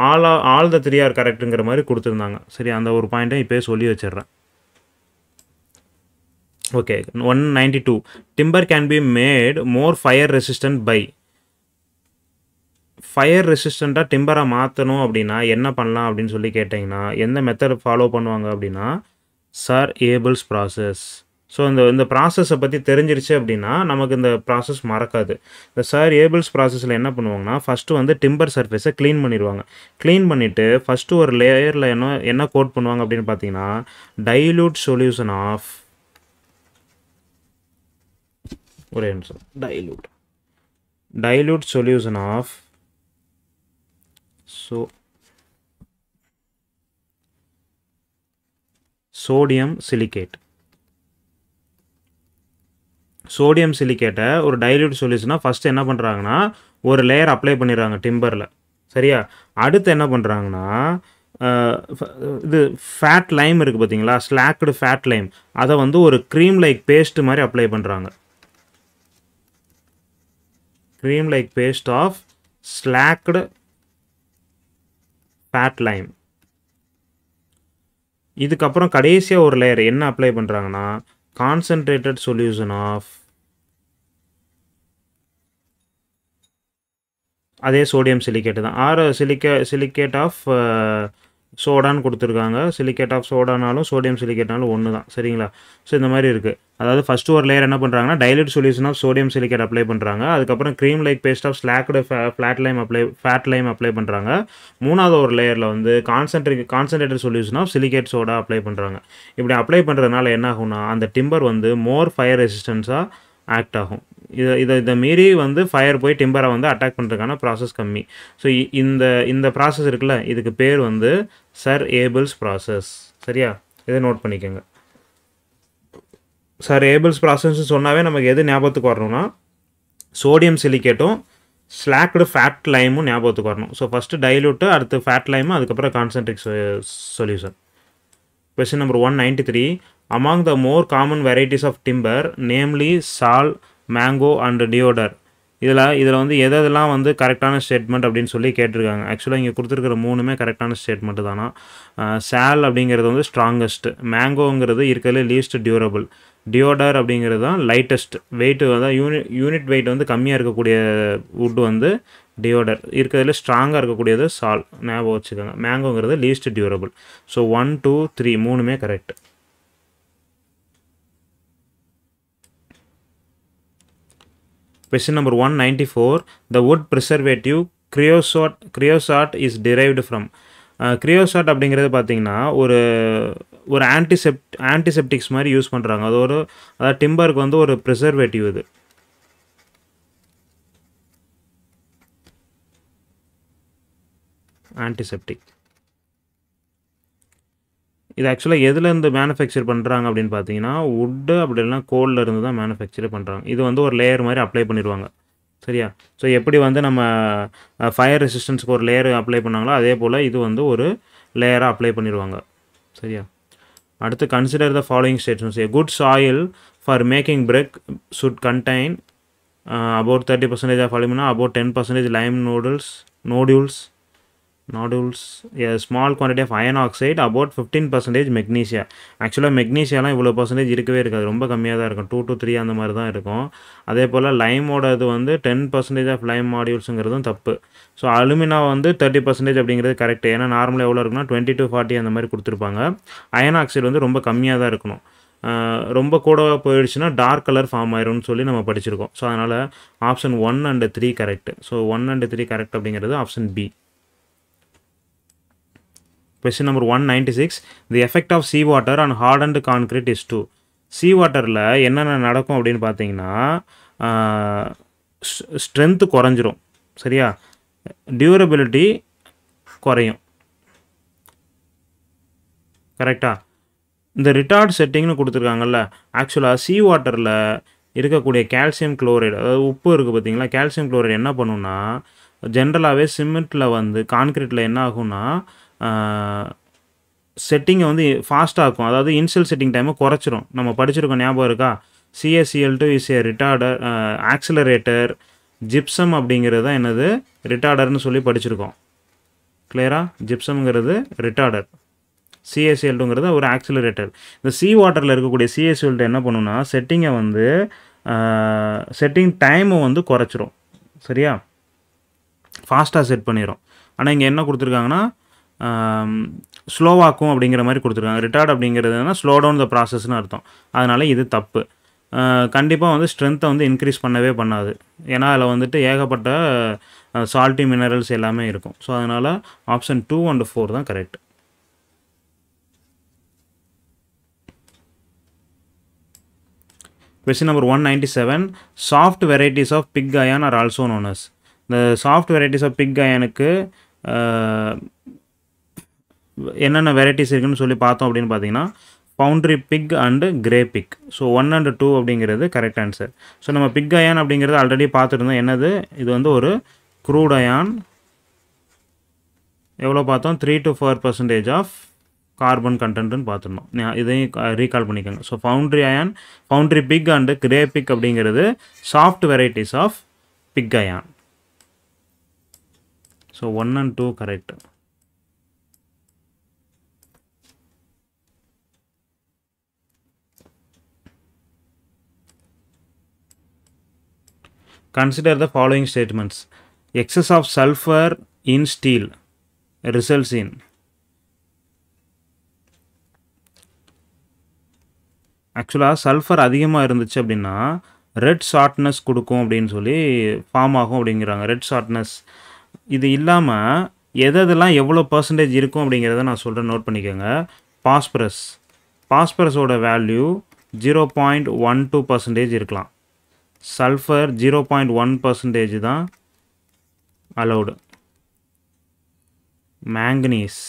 all all the three are கரெக்டுங்கிற மாதிரி கொடுத்துருந்தாங்க சரி அந்த ஒரு பாயிண்ட்டை இப்போயே சொல்லி வச்சிடுறேன் okay one ninety two timber can be made more fire resistant by fire ரெசிஸ்டண்ட்டாக டிம்பராக மாற்றணும் அப்படின்னா என்ன பண்ணலாம் அப்படின்னு சொல்லி கேட்டிங்கன்னா எந்த மெத்தட் ஃபாலோ பண்ணுவாங்க அப்படின்னா சர் ஏபிள்ஸ் ப்ராசஸ் ஸோ இந்த இந்த ப்ராசஸை பற்றி தெரிஞ்சிருச்சு அப்படின்னா நமக்கு இந்த ப்ராசஸ் மறக்காது இந்த சார் ஏபிள்ஸ் ப்ராசஸில் என்ன பண்ணுவாங்கன்னா ஃபஸ்ட்டு வந்து டிம்பர் சர்ஃபேஸை க்ளீன் பண்ணிடுவாங்க க்ளீன் பண்ணிவிட்டு ஃபஸ்ட்டு ஒரு லேயரில் என்ன என்ன கோட் பண்ணுவாங்க அப்படின்னு பார்த்தீங்கன்னா டைல்யூட் சொல்யூஷன் ஆஃப் ஒரே நிமிஷம் dilute dilute solution of so sodium silicate sodium சிலிக்கேட்டை ஒரு டைல்யூட் சொல்யூஷனாக ஃபஸ்ட்டு என்ன பண்ணுறாங்கன்னா ஒரு லேயர் அப்ளை பண்ணிடுறாங்க டிம்பரில் சரியா அடுத்து என்ன பண்ணுறாங்கன்னா இது ஃபேட் லைம் இருக்குது பார்த்தீங்களா ஸ்லாக்டு ஃபேட் லைம் அதை வந்து ஒரு க்ரீம் லைக் பேஸ்ட் மாதிரி அப்ளை பண்ணுறாங்க cream like paste of slaked fat lime இதுக்கப்புறம் கடைசியாக ஒரு லேயர் என்ன அப்ளை பண்ணுறாங்கன்னா கான்சன்ட்ரேட்டட் சொல்யூஷன் ஆஃப் அதே சோடியம் சிலிக்கேட்டு தான் ஆர் சிலிக்க சிலிக்கேட் ஆஃப் சோடான்னு கொடுத்துருக்காங்க சிலிக்கேட் ஆஃப் சோடானாலும் சோடியம் சிலிக்கேட்னாலும் ஒன்று தான் சரிங்களா ஸோ இந்த மாதிரி இருக்குது அதாவது ஃபஸ்ட்டு ஒரு லேயர் என்ன பண்ணுறாங்கன்னா dilute solution of sodium silicate apply பண்ணுறாங்க அதுக்கப்புறம் cream like paste of slaked flat lime apply fat lime apply பண்ணுறாங்க மூணாவது ஒரு லேயரில் வந்து concentrate concentrated solution of silicate soda apply பண்ணுறாங்க இப்படி அப்ளை பண்ணுறதுனால என்ன ஆகும்னா அந்த டிம்பர் வந்து மோர் ஃபயர் ரெசிஸ்டன்ஸாக ஆக்ட் ஆகும் இதை இதை இதை மீறி வந்து ஃபயர் போய் டிம்பரை வந்து அட்டாக் பண்ணுறதுக்கான ப்ராசஸ் கம்மி ஸோ இந்த இந்த ப்ராசஸ் இருக்குல்ல இதுக்கு பேர் வந்து சர் ஏபிள்ஸ் ப்ராசஸ் சரியா இதை நோட் பண்ணிக்கோங்க சார் ஏபிள்ஸ் ப்ராசஸ்ன்னு சொன்னாவே நமக்கு எது ஞாபகத்துக்கு வரணும்னா சோடியம் சிலிக்கேட்டும் ஸ்லாக்டு ஃபேட் லைமும் ஞாபகத்துக்கு வரணும் ஸோ ஃபஸ்ட்டு டைலூட்டு அடுத்து ஃபேட் லைமு அதுக்கப்புறம் concentric solution question number one ninety three among the more common varieties of timber namely sal mango and deodar இதில் இதில் வந்து எதெல்லாம் வந்து கரெக்டான ஸ்டேட்மெண்ட் அப்படின்னு சொல்லி கேட்டிருக்காங்க ஆக்சுவலாக இங்கே கொடுத்துருக்கிற மூணுமே கரெக்டான ஸ்டேட்மெண்ட் தானா சேல் அப்படிங்கிறது வந்து ஸ்ட்ராங்கஸ்ட் மேங்கோங்கிறது இருக்கிறதுல லீஸ்ட் டியூரபிள் டியோடர் அப்படிங்கிறது தான் லைட்டஸ்ட் வெயிட்டு அதான் யூனிட் யூனிட் வெயிட் வந்து கம்மியாக இருக்கக்கூடிய வுட் வந்து டியோடர் இருக்கிறதுல ஸ்ட்ராங்காக இருக்கக்கூடியது சால் ஞாபகம் வச்சுக்கோங்க மேங்கோங்கிறது least durable so one two three மூணுமே correct number one number four the wood preservative creosote creosote is derived from creosote uh, அப்படிங்கிறது பார்த்தீங்கன்னா ஒரு ஒரு ஆன்டிசெப்ட் ஆன்டிசெப்டிக்ஸ் மாதிரி யூஸ் பண்ணுறாங்க அது ஒரு அதாவது டிம்பருக்கு வந்து ஒரு ப்ரிசர்வேட்டிவ் இது ஆன்டிசெப்டிக் இது ஆக்சுவலாக எதுலேருந்து மேனுஃபேக்சர் பண்ணுறாங்க அப்படின்னு பார்த்தீங்கன்னா உட்டு அப்படி இல்லைனா கோல்டில் இருந்து தான் மேனுஃபேக்சர் பண்ணுறாங்க இது வந்து ஒரு லேயர் மாதிரி அப்ளை பண்ணிடுவாங்க சரியா ஸோ எப்படி வந்து நம்ம ஃபயர் ரெசிஸ்டன்ஸ்க்கு ஒரு லேயர் அப்ளை பண்ணாங்களோ அதே போல் இது வந்து ஒரு லேயராக அப்ளை பண்ணிடுவாங்க சரியா அடுத்து consider the following statements A good soil for making brick should contain about thirty percentage of alumina about ten percentage lime noodles nodules nodules small quantity of iron oxide about fifteen percentage magnesia ஆக்சுவலாக மெக்னீஷியாலாம் இவ்வளோ percentage இருக்கவே இருக்காது ரொம்ப கம்மியாக தான் இருக்கும் two to three அந்த மாதிரி தான் இருக்கும் அதே போல் லைமோட இது வந்து டென் பர்சன்டேஜ் ஆஃப் லைம் மாடியூல்ஸுங்கிறதும் தப்பு ஸோ அலுமினா வந்து தேர்ட்டி பர்சன்டேஜ் அப்படிங்கிறது கரெக்ட் ஏன்னா நார்மலாக எவ்வளோ இருக்குன்னா டுவெண்ட்டி டு ஃபார்ட்டி அந்த மாதிரி கொடுத்துருப்பாங்க அயன் ஆக்சைடு வந்து ரொம்ப கம்மியாக தான் இருக்கணும் ரொம்ப கூட போயிடுச்சுன்னா டார்க் கலர் ஃபார்ம் ஆயிரும்னு சொல்லி நம்ம படிச்சிருக்கோம் ஸோ அதனால் option one and three correct so one and three correct அப்படிங்கிறது option B question number one ninety six the effect of sea water and hard and concrete is to sea வாட்டரில் என்னென்ன நடக்கும் அப்படின்னு பார்த்தீங்கன்னா ஸ்ட்ரென்த்து குறைஞ்சிரும் சரியா durability குறையும் கரெக்டாக இந்த ரிட்டார்ட் செட்டிங்னு கொடுத்துருக்காங்கல்ல ஆக்சுவலாக சீ வாட்டரில் இருக்கக்கூடிய கால்சியம் குளோரைடு அதாவது உப்பு இருக்குது பார்த்தீங்களா கால்சியம் குளோரைடு என்ன பண்ணுன்னா ஜென்ரலாகவே சிமெண்ட்டில் வந்து கான்க்ரீட்டில் என்ன ஆகுன்னா செட்டிங்கை வந்து ஃபாஸ்ட்டாக இருக்கும் அதாவது இன்சல் செட்டிங் டைமை குறைச்சிரும் நம்ம படிச்சிருக்கோம் ஞாபகம் இருக்கா CSCL two is a retarder accelerator gypsum அப்படிங்கிறது தான் என்னது ரிட்டார்டர்னு சொல்லி படிச்சிருக்கோம் கிளியரா ஜிப்சம்ங்கிறது ரிட்டார்டர் சிஎஸ்எல்டுங்கிறது ஒரு ஆக்சிலரேட்டர் இந்த சி வாட்டரில் இருக்கக்கூடிய சிஎஸ்எல்டு e என்ன பண்ணுன்னா செட்டிங்கை வந்து செட்டிங் டைமை வந்து குறைச்சிரும் சரியா ஃபாஸ்ட்டாக செட் பண்ணிடும் ஆனால் இங்கே என்ன கொடுத்துருக்காங்கன்னா ஸ்லோவாக்கும் அப்படிங்கிற மாதிரி கொடுத்துருக்காங்க ரிட்டார்ட் அப்படிங்கிறதுனா ஸ்லோ டவுன் த ப்ராசஸ்னு அர்த்தம் அதனால் இது தப்பு கண்டிப்பாக வந்து ஸ்ட்ரென்த்தை வந்து இன்க்ரீஸ் பண்ணவே பண்ணாது ஏன்னா அதில் வந்துட்டு ஏகப்பட்ட சால்ட்டி மினரல்ஸ் எல்லாமே இருக்கும் ஸோ அதனால் ஆப்ஷன் டூ அண்ட் ஃபோர் தான் correct question number one ninety seven soft varieties of pig iron are also known as இந்த சாஃப்ட் வெரைட்டிஸ் ஆஃப் பிக் அயானுக்கு என்னென்ன வெரைட்டிஸ் இருக்குதுன்னு சொல்லி பார்த்தோம் அப்படின்னு பார்த்தீங்கன்னா foundry pig and grey pig so one and two அப்படிங்கிறது கரெக்ட் ஆன்சர் ஸோ நம்ம பிக் அயான் அப்படிங்கிறது ஆல்ரெடி பார்த்துருந்தோம் என்னது இது வந்து ஒரு க்ரூட் அயான் எவ்வளோ பார்த்தோம் three to four percentage of carbon கண்டென்ட்டுன்னு பார்த்துருந்தோம் இதையும் ரீகால் பண்ணிக்கோங்க so foundry iron foundry pig and grey pig அப்படிங்கிறது soft varieties of pig iron so one and two correct consider the following statements excess of sulphur in steel results in ஆக்சுவலாக sulphur அதிகமாக இருந்துச்சு அப்படின்னா red shortness கொடுக்கும் அப்படின்னு சொல்லி form ஆகும் அப்படிங்கிறாங்க ரெட் ஷார்ட்னஸ் இது இல்லாமல் எது எதெல்லாம் எவ்வளோ பர்சன்டேஜ் இருக்கும் அப்படிங்கிறத நான் சொல்கிறேன் நோட் பண்ணிக்கோங்க பாஸ்பரஸ் பாஸ்பரஸோட value zero point one two percentage இருக்கலாம் sulphur zero point one percentage தான் allowed manganese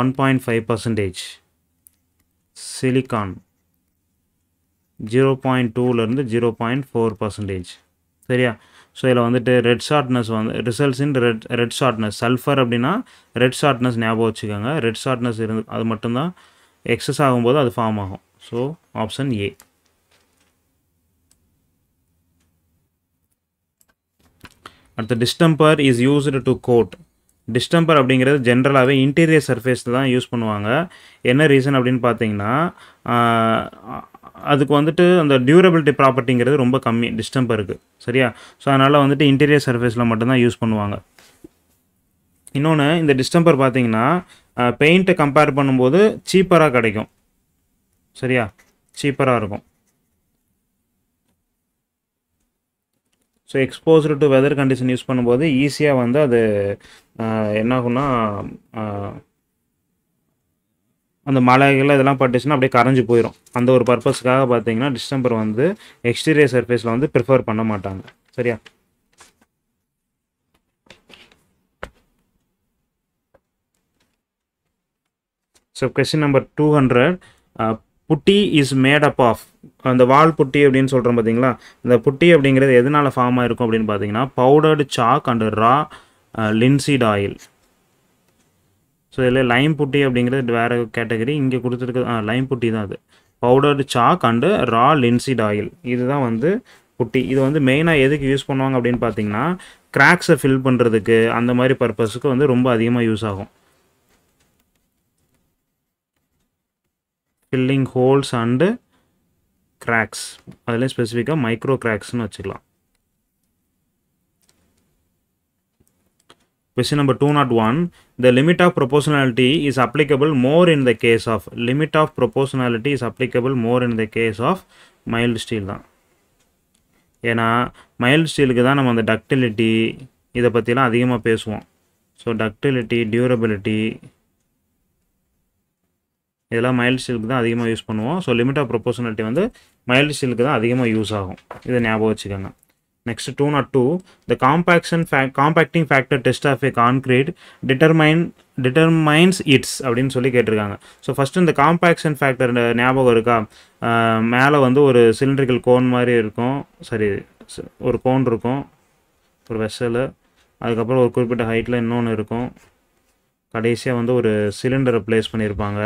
one point five percentage silicon zero point டூலேருந்து ஜீரோ பாயிண்ட் ஃபோர் பர்சன்டேஜ் சரியா ஸோ இதில் வந்துட்டு ரெட் ஷார்ட்னஸ் வந்து results in red red shortness sulphur அப்படின்னா red shortness ஞாபகம் வச்சுக்கோங்க ரெட் ஷார்ட்னஸ் இருந்து அது மட்டும்தான் எக்ஸஸ் ஆகும்போது அது ஃபார்ம் ஆகும் So option A. அடுத்த distemper is used to coat distemper அப்படிங்கிறது ஜென்ரலாகவே இன்டீரியர் சர்ஃபேஸில் தான் யூஸ் பண்ணுவாங்க என்ன ரீசன் அப்படின்னு பார்த்தீங்கன்னா அதுக்கு வந்துட்டு அந்த டியூரபிலிட்டி ப்ராப்பர்ட்டிங்கிறது ரொம்ப கம்மி டிஸ்டம்பருக்கு சரியா ஸோ அதனால் வந்துட்டு இன்டீரியர் சர்ஃபேஸில் மட்டும்தான் யூஸ் பண்ணுவாங்க இன்னொன்று இந்த டிஸ்டம்பர் பார்த்தீங்கன்னா பெயிண்ட்டை கம்பேர் பண்ணும்போது சீப்பராக கிடைக்கும் சரியா சீப்பராக இருக்கும் so exposed to weather condition use பண்ணும்போது ஈஸியாக வந்து அது என்னாகும்னா அந்த மலைகள் இதெல்லாம் பட்டுச்சுன்னா அப்படியே கரைஞ்சி போயிடும் அந்த ஒரு பர்பஸ்க்காக பார்த்தீங்கன்னா டிசம்பர் வந்து எக்ஸ்டீரியர் சர்ஃபேஸில் வந்து ப்ரிஃபர் பண்ண மாட்டாங்க சரியா so question number two hundred putty is made up of அந்த வால் புட்டி அப்படின்னு சொல்கிறோம் பார்த்தீங்களா இந்த புட்டி அப்படிங்கிறது எதனால் ஃபார்ம் ஆயிருக்கும் அப்படின்னு பார்த்தீங்கன்னா powdered chalk and raw linseed oil so இதில் லைம் புட்டி அப்படிங்கிறது வேறு கேட்டகரி இங்கே கொடுத்துருக்க லைம் uh, புட்டி தான் அது powdered chalk and raw linseed oil இதுதான் வந்து புட்டி இது வந்து மெயினாக எதுக்கு யூஸ் பண்ணுவாங்க அப்படின்னு பார்த்தீங்கன்னா கிராக்ஸை ஃபில் பண்ணுறதுக்கு அந்த மாதிரி பர்பஸுக்கு வந்து ரொம்ப அதிகமாக யூஸ் ஆகும் ஃபில்லிங் ஹோல்ஸ் அண்டு கிராக்ஸ் அதில் ஸ்பெசிஃபிக்காக மைக்ரோ கிராக்ஸ்னு வச்சுக்கலாம் question number two not one the limit of proportionality is applicable more in the case of limit of proportionality is applicable more in the case of mild steel தான் ஏன்னா mild ஸ்டீலுக்கு தான் நம்ம அந்த டக்டிலிட்டி இதை பற்றிலாம் அதிகமாக பேசுவோம் ஸோ டக்டிலிட்டி டியூரபிலிட்டி இதெல்லாம் மைல்டு ஸ்டீலுக்கு தான் அதிகமாக யூஸ் பண்ணுவோம் ஸோ லிமிட் ஆஃப் ப்ரொபோஷனாலிட்டி வந்து மைல்டு ஸ்டீலுக்கு தான் அதிகமாக யூஸ் ஆகும் இதை ஞாபகம் வச்சுக்கோங்க next two not two the compaction fact compacting factor test of a concrete determine determines its அப்படின்னு சொல்லி கேட்டிருக்காங்க ஸோ ஃபஸ்ட்டு இந்த காம்பாக்ஷன் ஃபேக்டர் ஞாபகம் இருக்கா மேலே வந்து ஒரு சிலிண்ட்ரிக்கல் கோன் மாதிரி இருக்கும் சரி ஒரு கோன் இருக்கும் ஒரு வெசலு அதுக்கப்புறம் ஒரு குறிப்பிட்ட ஹைட்டில் இன்னொன்று இருக்கும் கடைசியாக வந்து ஒரு சிலிண்டரை ப்ளேஸ் பண்ணியிருப்பாங்க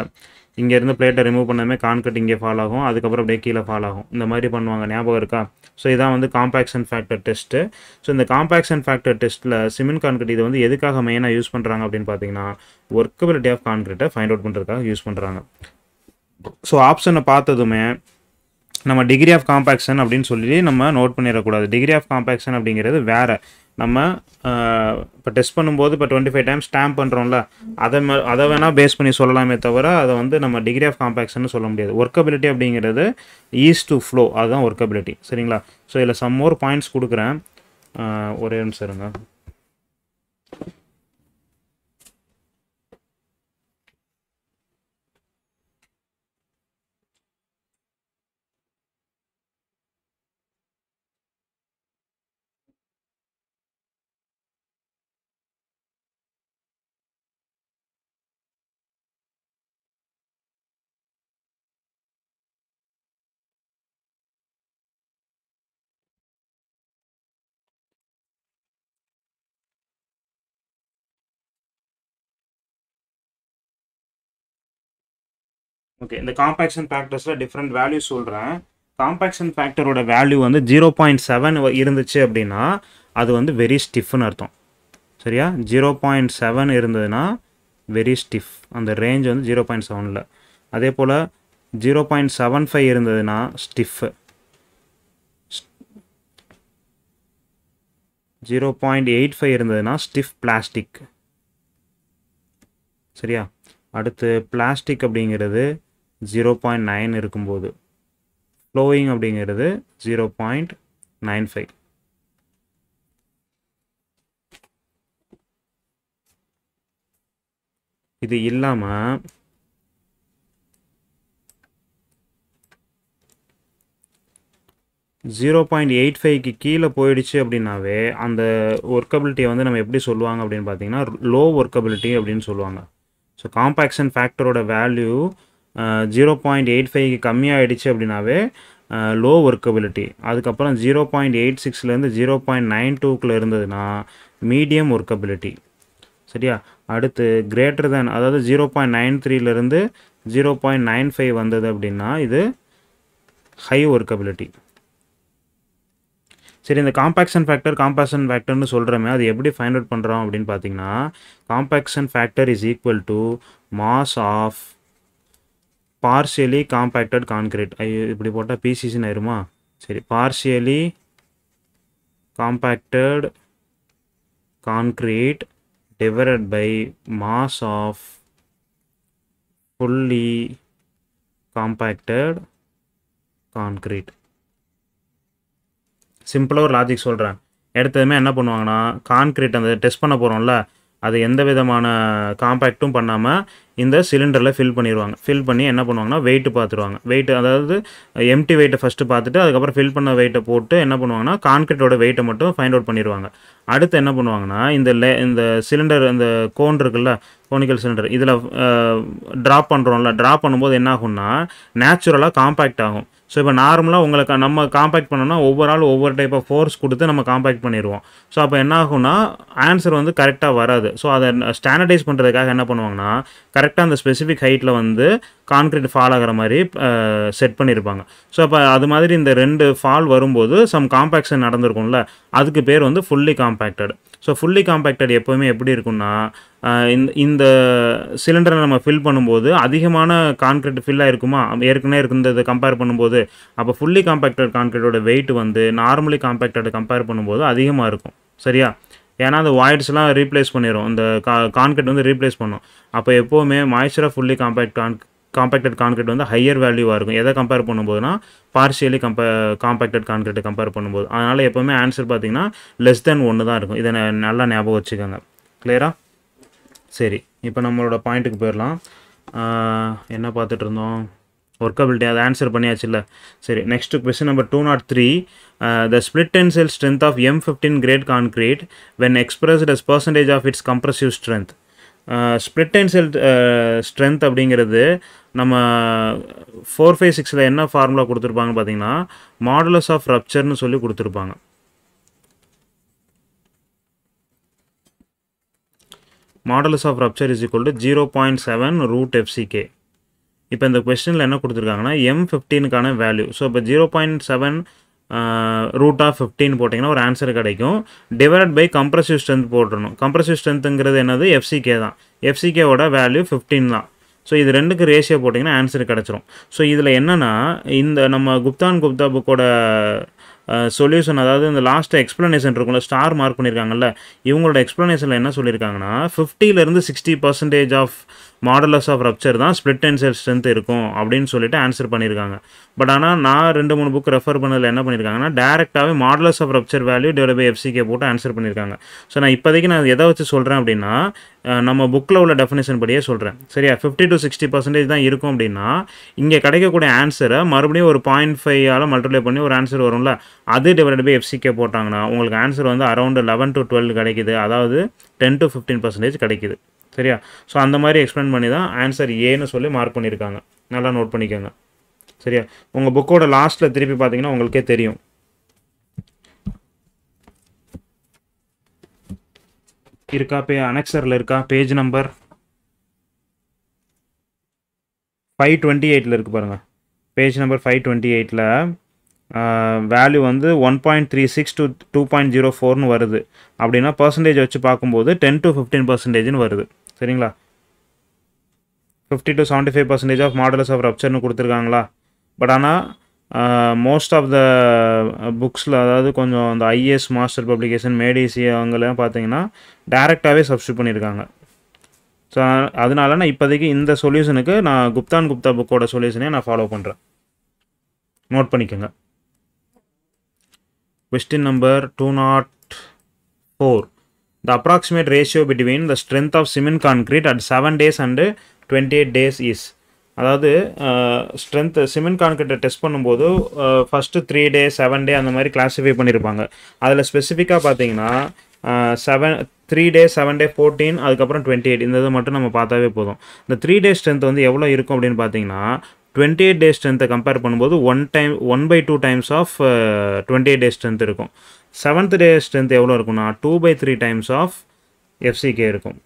இங்கேருந்து பிளேட்டை ரிமூவ் பண்ணாமே கான்கிரீட் இங்கே ஃபால் ஆகும் அதுக்கப்புறம் அப்படியே கீழே ஃபால் ஆகும் இந்த மாதிரி பண்ணுவாங்க ஞாபகம் இருக்கா ஸோ இதான் வந்து காம்பேக்ஷன் ஃபேக்டர் டெஸ்ட்டு ஸோ இந்த காம்பேக்ஷன் ஃபேக்டர் டெஸ்ட்டில் சிமெண்ட் கான்கிரீட் இது வந்து எதுக்காக மெயினாக யூஸ் பண்ணுறாங்க அப்படின்னு பார்த்தீங்கன்னா ஒர்க்கபிலிட்டி ஆஃப் கான்கிரீட்டை ஃபைண்ட் அவுட் பண்ணுறதுக்காக யூஸ் பண்ணுறாங்க ஸோ ஆப்ஷனை பார்த்ததுமே நம்ம டிகிரி ஆஃப் காம்பேக்ஷன் அப்படின்னு சொல்லி நம்ம நோட் பண்ணிடக்கூடாது டிகிரி ஆஃப் காம்பேக்ஷன் அப்படிங்கிறது வேறு நம்ம இப்போ டெஸ்ட் பண்ணும்போது இப்போ டுவெண்ட்டி ஃபைவ் டைம்ஸ் ஸ்டாம்ப் பண்ணுறோம்ல அதை அதை வேணால் பேஸ் பண்ணி சொல்லலாமே தவிர அதை வந்து நம்ம டிகிரி ஆஃப் காம்பேக்ஷன் சொல்ல முடியாது ஒர்க்கபிலிட்டி அப்படிங்கிறது ஈஸ் டு ஃப்ளோ அதுதான் ஒர்க்கபிலிட்டி சரிங்களா ஸோ இதில் சம் மோர் பாயிண்ட்ஸ் கொடுக்குறேன் ஒரே நிமிஷம் இருங்க ஓகே இந்த காம்பேக்ஷன் ஃபேக்டர்ஸில் டிஃப்ரெண்ட் வேல்யூ சொல்கிறேன் காம்பாக்ஷன் ஃபேக்டரோட வேல்யூ வந்து ஜீரோ பாயிண்ட் செவன் இருந்துச்சு அப்படின்னா அது வந்து வெரி ஸ்டிஃப்னு அர்த்தம் சரியா ஜீரோ பாயிண்ட் செவன் இருந்ததுன்னா வெரி ஸ்டிஃப் அந்த ரேஞ்ச் வந்து ஜீரோ பாயிண்ட் செவனில் அதே போல் ஜீரோ பாயிண்ட் செவன் ஃபைவ் இருந்ததுன்னா stiff zero point eight five இருந்ததுன்னா ஸ்டிஃப் பிளாஸ்டிக் சரியா அடுத்து பிளாஸ்டிக் அப்படிங்கிறது ஜீரோ பாயிண்ட் நைன் இருக்கும்போது ஃப்ளோயிங் அப்படிங்கிறது ஜீரோ பாயிண்ட் நைன் ஃபைவ் இது இல்லாமல் ஜீரோ பாயிண்ட் எயிட் ஃபைவ்க்கு கீழே போயிடுச்சு அப்படின்னாவே அந்த ஒர்க்கபிலிட்டியை வந்து நம்ம எப்படி சொல்லுவாங்க அப்படின்னு பார்த்தீங்கன்னா லோ ஒர்க்கபிலிட்டி அப்படின்னு சொல்லுவாங்க ஸோ காம்பேக்ஷன் ஃபேக்டரோட வேல்யூ ஜீரோ பாயிண்ட் எயிட் ஃபைவ்க்கு கம்மியாகிடுச்சு அப்படின்னாவே லோ ஒர்க்கபிலிட்டி அதுக்கப்புறம் ஜீரோ பாயிண்ட் எயிட் சிக்ஸ்லேருந்து ஜீரோ பாயிண்ட் நைன் டூக்குள்ளே இருந்ததுன்னா மீடியம் ஒர்க்கபிலிட்டி சரியா அடுத்து கிரேட்டர் தேன் அதாவது ஜீரோ பாயிண்ட் நைன் த்ரீலேருந்து ஜீரோ பாயிண்ட் நைன் ஃபைவ் வந்தது அப்படின்னா இது ஹை ஒர்க்கபிலிட்டி சரி இந்த காம்பேக்ஷன் ஃபேக்டர் காம்பேக்ஷன் ஃபேக்டர்னு சொல்கிறோமே அது எப்படி ஃபைண்ட் அவுட் பண்ணுறோம் அப்படின்னு பார்த்தீங்கன்னா compaction factor is equal to mass of partially compacted concrete ஐயோ இப்படி போட்டால் பிசிசின்னு ஆயிருமா சரி partially compacted concrete divided by mass of fully compacted concrete சிம்பிளாக ஒரு லாஜிக் சொல்கிறேன் எடுத்ததுமே என்ன பண்ணுவாங்கன்னா கான்கிரீட் அந்த டெஸ்ட் பண்ண போகிறோம்ல அது எந்த விதமான காம்பேக்ட்டும் பண்ணாமல் இந்த சிலிண்டரில் ஃபில் பண்ணிடுவாங்க ஃபில் பண்ணி என்ன பண்ணுவாங்கன்னா வெயிட்டு பார்த்துருவாங்க வெயிட் அதாவது எம்டி வெயிட்டை ஃபஸ்ட்டு பார்த்துட்டு அதுக்கப்புறம் ஃபில் பண்ண வெயிட்டை போட்டு என்ன பண்ணுவாங்கன்னா கான்கிரீட்டோட வெயிட்டை மட்டும் ஃபைண்ட் அவுட் பண்ணிடுவாங்க அடுத்து என்ன பண்ணுவாங்கன்னா இந்த லே இந்த சிலிண்டர் இந்த கோன் இருக்குல்ல கோனிக்கல் சிலிண்டர் இதில் ட்ராப் பண்ணுறோம்ல ட்ராப் பண்ணும்போது என்ன ஆகும்னா நேச்சுரலாக காம்பேக்ட் ஆகும் ஸோ இப்போ நார்மலாக உங்களுக்கு நம்ம காம்பேக்ட் பண்ணோம்னா ஒவ்வொரு ஆள் ஒவ்வொரு டைப் ஆஃப் ஃபோர்ஸ் கொடுத்து நம்ம காம்பேக்ட் பண்ணிடுவோம் ஸோ அப்போ என்ன ஆகும்னா ஆன்சர் வந்து கரெக்டாக வராது ஸோ அதை ஸ்டாண்டர்டைஸ் பண்ணுறதுக்காக என்ன பண்ணுவாங்கன்னா கரெக்டாக அந்த ஸ்பெசிஃபிக் ஹைட்டில் வந்து கான்க்ரீட் ஃபால் ஆகிற மாதிரி செட் பண்ணியிருப்பாங்க ஸோ அப்போ அது மாதிரி இந்த ரெண்டு ஃபால் வரும்போது சம் காம்பேக்ஷன் நடந்திருக்கும்ல அதுக்கு பேர் வந்து fully compacted so fully compacted எப்போவுமே எப்படி இருக்குன்னா இந்த இந்த சிலிண்டரை நம்ம ஃபில் பண்ணும்போது அதிகமான கான்கிரீட் ஃபில்லாக இருக்குமா ஏற்கனவே இருந்தது கம்பேர் பண்ணும்போது அப்போ ஃபுல்லி காம்பேக்டட் கான்க்ரீட்டோட வெயிட் வந்து நார்மலி காம்பேக்டட் கம்பேர் பண்ணும்போது அதிகமாக இருக்கும் சரியா ஏன்னா அந்த வாய்ட்ஸ்லாம் ரீப்ளேஸ் பண்ணிடும் இந்த கா கான்கிரீட் வந்து ரீப்ளேஸ் பண்ணும் அப்போ எப்போவுமே மாய்ச்சராக fully compact con compacted concrete வந்து ஹையர் வேல்யூவாக இருக்கும் எதை கம்பேர் பண்ணும்போதுனா பார்ஷியலி கம்பே காம்பேக்டட் கான்கிரீட்டை கம்பேர் பண்ணும்போது அதனால் எப்போவுமே ஆன்சர் பார்த்திங்கன்னா லெஸ் தென் ஒன்று தான் இருக்கும் இதை நல்லா ஞாபகம் வச்சுக்கோங்க கிளியரா சரி இப்போ நம்மளோட பாயிண்ட்டுக்கு போயிடலாம் என்ன பார்த்துட்டு இருந்தோம் ஒர்க்கபிலிட்டி அதை ஆன்சர் பண்ணியாச்சுல்ல சரி next question number two nought three the split tensile strength of M fifteen grade concrete when expressed as percentage of its compressive strength split tensile strength அப்படிங்கிறது நம்ம ஃபோர் ஃபைவ் சிக்ஸில் என்ன ஃபார்முலா கொடுத்துருப்பாங்கன்னு பார்த்தீங்கன்னா modulus of ரப்ச்சர்னு சொல்லி கொடுத்துருப்பாங்க modulus of rupture is equal to zero point seven root FCK இப்போ இந்த கொஸ்டினில் என்ன கொடுத்துருக்காங்கன்னா எம் ஃபிஃப்டீனுக்கான வேல்யூ ஸோ இப்போ zero point seven root of fifteen போட்டிங்கன்னா ஒரு ஆன்சர் கிடைக்கும் டிவைட் பை கம்ப்ரசிவ் ஸ்ட்ரென்த் போட்டுடணும் கம்ப்ரசிவ் ஸ்ட்ரென்த்துங்கிறது என்னது எஃப்சிகே தான் எஃப்சிகேவோட வேல்யூ ஃபிஃப்டீன் தான் ஸோ இது ரெண்டுக்கு ரேஷியோ போட்டிங்கன்னா ஆன்சர் கிடச்சிரும் ஸோ இதில் என்னென்னா இந்த நம்ம குப்தான் குப்தா புக்கோட சொல்யூஷன் அதாவது இந்த லாஸ்ட்டு எக்ஸ்ப்ளனேஷன் இருக்குங்கள ஸ்டார் மார்க் பண்ணியிருக்காங்கல்ல இவங்களோட எக்ஸ்ப்ளனேஷனில் என்ன சொல்லியிருக்காங்கன்னா ஃபிஃப்டியிலேருந்து sixty percentage of modulus of rupture தான் ஸ்பிளிட் டென்சைல் ஸ்ட்ரென்த் இருக்கும் அப்படின்னு சொல்லிட்டு ஆன்சர் பண்ணியிருக்காங்க பட் ஆனால் நான் ரெண்டு மூணு புக் ரெஃபர் பண்ணதில் என்ன பண்ணியிருக்காங்கன்னா டேரெக்டாகவே modulus of rupture value divide by FCK போட்டு ஆன்சர் பண்ணியிருக்காங்க ஸோ நான் இப்போதைக்கு நான் எதை வச்சு சொல்கிறேன் அப்படின்னா நம்ம புக்கில் உள்ள டெஃபினேஷன் படியே சொல்கிறேன் சரியா ஃபிஃப்டி டு சிக்ஸ்டி பர்சன்டேஜ் தான் இருக்கும் அப்படின்னா இங்கே கிடைக்கக்கூடிய ஆன்சரை மறுபடியும் ஒரு பாயிண்ட் ஃபைவால் மல்டிப்ளை பண்ணி ஒரு ஆன்சர் வரும்ல அது டிவைட் பை எஃப்சிகே போட்டாங்கன்னா உங்களுக்கு ஆன்சர் வந்து அரௌண்ட் லெவன் டு டுவெல் கிடைக்குது அதாவது டென் டு ஃபிஃப்டீன் பர்சன்டேஜ் கிடைக்குது சரியா ஸோ அந்த மாதிரி எக்ஸ்பிளைன் பண்ணி தான் ஆன்சர் ஏன்னு சொல்லி மார்க் பண்ணியிருக்காங்க நல்லா நோட் பண்ணிக்கோங்க சரியா உங்கள் புக்கோட லாஸ்ட்டில் திருப்பி பார்த்தீங்கன்னா உங்களுக்கே தெரியும் இருக்கா பே அனெக்சரில் இருக்கா பேஜ் நம்பர் ஃபைவ் டுவெண்ட்டி எயிட்டில் இருக்குது பாருங்கள் பேஜ் நம்பர் ஃபைவ் டுவெண்ட்டி எயிட்டில் வேல்யூ வந்து one point three six two two point zero ஃபோர்னு வருது அப்படின்னா பர்சன்டேஜ் வச்சு பார்க்கும்போது டென் டு ஃபிஃப்டீன் பர்சன்டேஜ்னு வருது சரிங்களா fifty to seventy five percentage of modulus of ரப்சர்னு கொடுத்துருக்காங்களா பட் ஆனால் மோஸ்ட் ஆஃப் த புக்ஸில் அதாவது கொஞ்சம் அந்த ஐஏஎஸ் மாஸ்டர் பப்ளிகேஷன் மேடிசி அவங்களாம் பார்த்தீங்கன்னா டேரெக்டாகவே சப்ஸ்டியூட் பண்ணியிருக்காங்க ஸோ அதனால நான் இப்போதைக்கு இந்த சொல்யூஷனுக்கு நான் குப்தான் குப்தா புக்கோட சொல்யூஷனே நான் ஃபாலோ பண்ணுறேன் நோட் பண்ணிக்கோங்க Question number 204. The approximate ratio between the strength of cement concrete at 7 days and 28 days is அதாவது ஸ்ட்ரென்த் சிமெண்ட் கான்கிரீட்டை டெஸ்ட் பண்ணும்போது first three day seven day அந்த மாதிரி கிளாஸிஃபை பண்ணியிருப்பாங்க அதில் ஸ்பெசிஃபிக்காக பார்த்தீங்கன்னா seven three day seven day fourteen அதுக்கப்புறம் டுவெண்ட்டி எயிட் இந்த இது மட்டும் நம்ம பார்த்தாவே போதும் இந்த த்ரீ டே ஸ்ட்ரென்த் வந்து எவ்வளோ இருக்கும் அப்படின்னு பார்த்தீங்கன்னா டுவெண்ட்டி எயிட் டே ஸ்ட்ரென்த்தை கம்பேர் பண்ணும்போது one time one by two times of twenty eight day strength இருக்கும் செவன்த் டே ஸ்ட்ரென்த் எவ்வளோ இருக்கும்னா two by three times of FCK இருக்கும்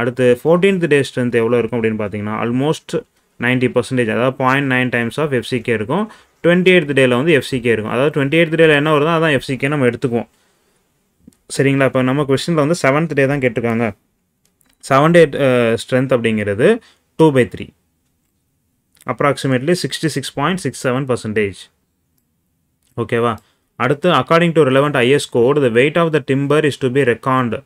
அடுத்து ஃபோர்டீன்த் டே ஸ்ட்ரென்த் எவ்வளோ இருக்கும் அப்படின்னு பார்த்தீங்கன்னா ஆல்மோஸ்ட் நைன்ட்டி பர்சன்டேஜ் அதாவது point nine times of FCK இருக்கும் டுவெண்ட்டி எய்த் டேயில் வந்து எஃப்சிகே இருக்கும் அதாவது டுவெண்ட்டி எய்த் டேயில் என்ன வருதோ அதான் எஃப்சிகே நம்ம எடுத்துக்குவோம் சரிங்களா இப்போ நம்ம கொஸ்டினில் வந்து செவன்த் டே தான் கேட்டிருக்காங்க செவன் டே ஸ்ட்ரென்த் அப்படிங்கிறது two by three approximately sixty six point six seven percentage ஓகேவா அடுத்து according to relevant IS code the weight of the timber is to be record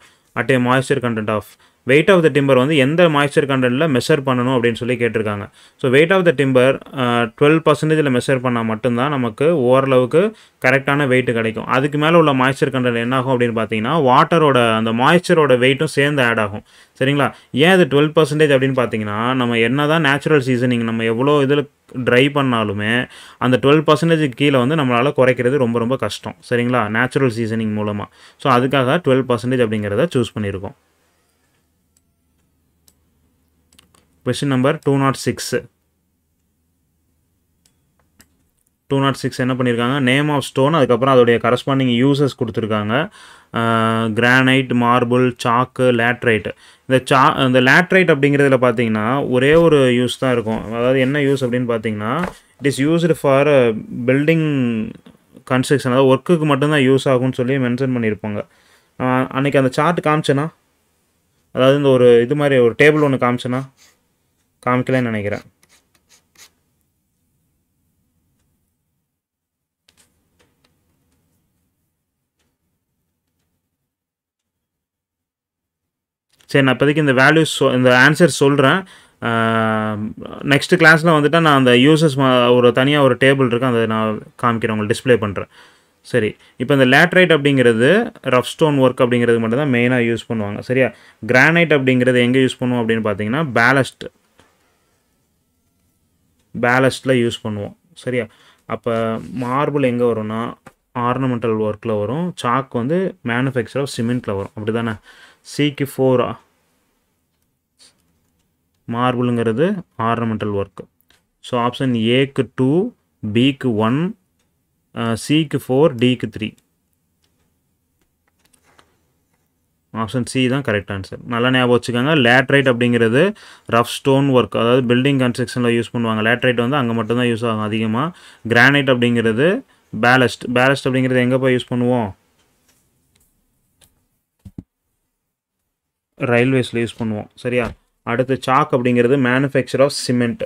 at a moisture content of weight of the timber வந்து எந்த moisture கண்டென்ட்டில் measure பண்ணணும் அப்படின்னு சொல்லி கேட்டிருக்காங்க so weight of the timber twelve பர்சன்டேஜில் measure பண்ணால் மட்டும்தான் நமக்கு ஓரளவுக்கு கரெக்டான வெயிட் கிடைக்கும் அதுக்கு மேலே உள்ள மாய்ச்சர் கண்டென்ட் என்னாகும் அப்படின்னு பார்த்தீங்கன்னா வாட்டரோட அந்த மாய்ச்சரோட வெயிட்டும் சேர்ந்து ஆட் ஆகும் சரிங்களா ஏன் அது டுவெல் பர்சன்டேஜ் அப்படின்னு பார்த்தீங்கன்னா நம்ம என்ன தான் நேச்சுரல் சீசனிங் நம்ம எவ்வளோ இதில் ட்ரை பண்ணாலுமே அந்த டுவெல் பர்சன்டேஜுக்கு கீழே வந்து நம்மளால் குறைக்கிறது ரொம்ப ரொம்ப கஷ்டம் சரிங்களா நேச்சுரல் சீசனிங் மூலமாக ஸோ அதுக்காக டுவெல் பர்சன்டேஜ் அப்படிங்கிறத சூஸ் பண்ணியிருக்கோம் question number two nought six two nought six என்ன பண்ணியிருக்காங்க நேம் ஆஃப் ஸ்டோன் அதுக்கப்புறம் அதோடைய கரஸ்பாண்டிங் யூசஸ் கொடுத்துருக்காங்க கிரானைட் மார்பிள் சாக்கு லேட்ரைட் இந்த சா இந்த லேட்ரைட் அப்படிங்கிறதுல பார்த்தீங்கன்னா ஒரே ஒரு யூஸ் தான் இருக்கும் அதாவது என்ன யூஸ் அப்படின்னு பார்த்தீங்கன்னா it is used for building construction அதாவது ஒர்க்குக்கு மட்டும்தான் யூஸ் ஆகும்னு சொல்லி மென்ஷன் பண்ணியிருப்பாங்க அன்றைக்கி அந்த சார்ட் காமிச்சேனா அதாவது இந்த ஒரு இது மாதிரி ஒரு டேபிள் ஒன்று காமிச்சேனா காமிக்கலன்னு நினைக்கிறேன் சரி நான் இப்போதைக்கு இந்த வேல்யூஸ் இந்த ஆன்சர் சொல்கிறேன் நெக்ஸ்ட்டு கிளாஸில் வந்துட்டு நான் அந்த யூசஸ் ஒரு தனியாக ஒரு டேபிள் இருக்கு அதை நான் காமிக்கிறேன் உங்களுக்கு டிஸ்பிளே பண்ணுறேன் சரி இப்போ இந்த லேட்ரைட் அப்படிங்கிறது ரஃப் ஸ்டோன் ஒர்க் அப்படிங்கிறது மட்டும் தான் மெயினாக யூஸ் பண்ணுவாங்க சரியா கிரானைட் அப்படிங்கிறது எங்கே யூஸ் பண்ணுவோம் அப்படின்னு பார்த்தீங்கன்னா பேலஸ்ட் பேலஸ்டில் யூஸ் பண்ணுவோம் சரியா அப்போ மார்பிள் எங்கே வரும்னா ஆர்னமெண்டல் ஒர்க்கில் வரும் சாக் வந்து மேனுஃபேக்சர் ஆஃப் சிமெண்ட்டில் வரும் அப்படி தானே சிக்கு ஃபோரா மார்பிளுங்கிறது ஆர்னமெண்டல் ஒர்க்கு ஸோ ஆப்ஷன் ஏக்கு டூ பிக்கு uh, ஒன் சிக்கு ஃபோர் டிக்கு த்ரீ ஆப்ஷன் சி தான் கரெக்ட் ஆன்சர் நல்லா ஞாபகம் வச்சுக்கோங்க லேட்ரைட் அப்படிங்கிறது ரஃப் ஸ்டோன் ஒர்க் அதாவது பில்டிங் கன்ஸ்ட்ரக்ஷனில் யூஸ் பண்ணுவாங்க லேட்ரைட் வந்து அங்கே மட்டும்தான் யூஸ் ஆகும் அதிகமாக கிரானைட் அப்படிங்கிறது பேலஸ்ட் பேலஸ்ட் அப்படிங்கிறது எங்கே போய் யூஸ் பண்ணுவோம் ரயில்வேஸில் யூஸ் பண்ணுவோம் சரியா அடுத்து சாக் அப்படிங்கிறது மேனுஃபேக்சர் ஆஃப் சிமெண்ட்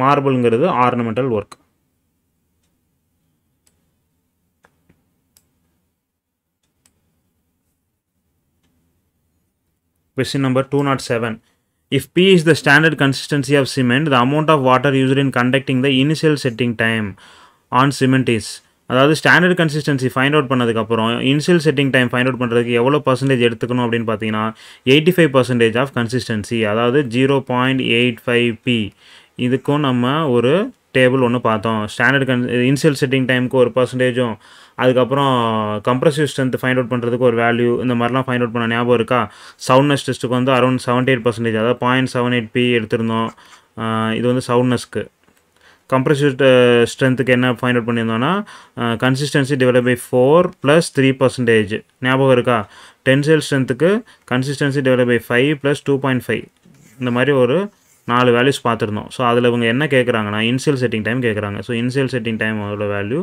மார்பிள்ங்கிறது ornamental work Question number 207. If P is the standard consistency of cement, the amount of water used in conducting the initial setting time on cement is அதாவது standard consistency find out பண்ணதுக்கப்புறம் initial setting time find out பண்ணுறதுக்கு எவ்வளோ percentage எடுத்துக்கணும் அப்படின்னு பார்த்தீங்கன்னா eighty five percentage of consistency அதாவது zero point eight five P இதுக்கும் நம்ம ஒரு டேபிள் ஒன்று பார்த்தோம் ஸ்டாண்டர்ட் கன் இன்சியல் செட்டிங் டைமுக்கு ஒரு பர்சன்டேஜும் அதுக்கப்புறம் கம்ப்ரசிவ் ஸ்ட்ரென்த் ஃபைண்ட் அவுட் பண்ணுறதுக்கு ஒரு வேல்யூ இந்த மாதிரிலாம் ஃபைண்ட் அவுட் பண்ண ஞாபகம் இருக்கா சவுண்ட்னஸ் டெஸ்ட்டுக்கு வந்து அரௌண்ட் செவன்டி எயிட் பர்சன்டேஜ் அதாவது பாயிண்ட் செவன் எயிட் பி எடுத்திருந்தோம் இது வந்து சவுண்ட்னஸ்க்கு கம்ப்ரசிவ் ஸ்ட்ரென்த்துக்கு என்ன ஃபைண்ட் அவுட் பண்ணியிருந்தோன்னா consistency divide by four plus three percentage ஞாபகம் இருக்கா டென்சியல் ஸ்ட்ரென்த்துக்கு consistency divide by five plus two point five இந்த மாதிரி ஒரு நாலு வேல்யூஸ் பார்த்துருந்தோம் ஸோ அதில் இவங்க என்ன கேட்குறாங்கன்னா இன்சியல் செட்டிங் டைம் கேட்குறாங்க ஸோ இன்சியல் செட்டிங் டைம் அதோட value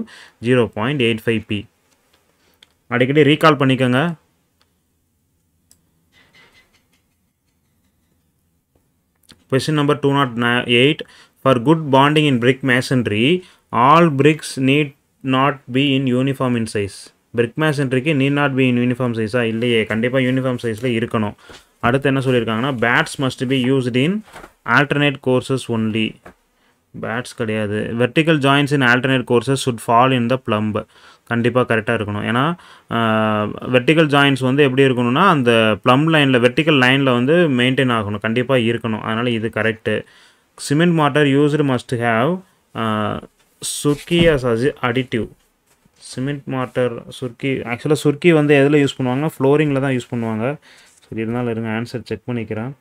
zero point eight five P அடிக்கடி ரீகால் பண்ணிக்கோங்க question number two nought eight for good bonding in brick masonry all bricks need not be in uniform in size brick மேசன்ட்ரிக்கு need not be in uniform சைஸாக இல்லையே கண்டிப்பாக uniform சைஸில் இருக்கணும் அடுத்து என்ன சொல்லியிருக்காங்கன்னா bats must be used in alternate courses only bats கிடையாது vertical joints in alternate courses should fall in the plumb கண்டிப்பாக கரெக்டாக இருக்கணும் ஏன்னா வெர்டிக்கல் ஜாயின்ஸ் வந்து எப்படி இருக்கணும்னா அந்த ப்ளம் லைனில் வெர்டிக்கல் லைனில் வந்து மெயின்டைன் ஆகணும் கண்டிப்பாக இருக்கணும் அதனால் இது correct cement mortar used must have surkhis as additive cement mortar surkhi ஆக்சுவலாக சுர்க்கி வந்து எதில் யூஸ் பண்ணுவாங்க ஃப்ளோரிங்கில் தான் யூஸ் பண்ணுவாங்க சரி இருந்தாலும் இருங்க ஆன்சர் செக் பண்ணிக்கிறேன்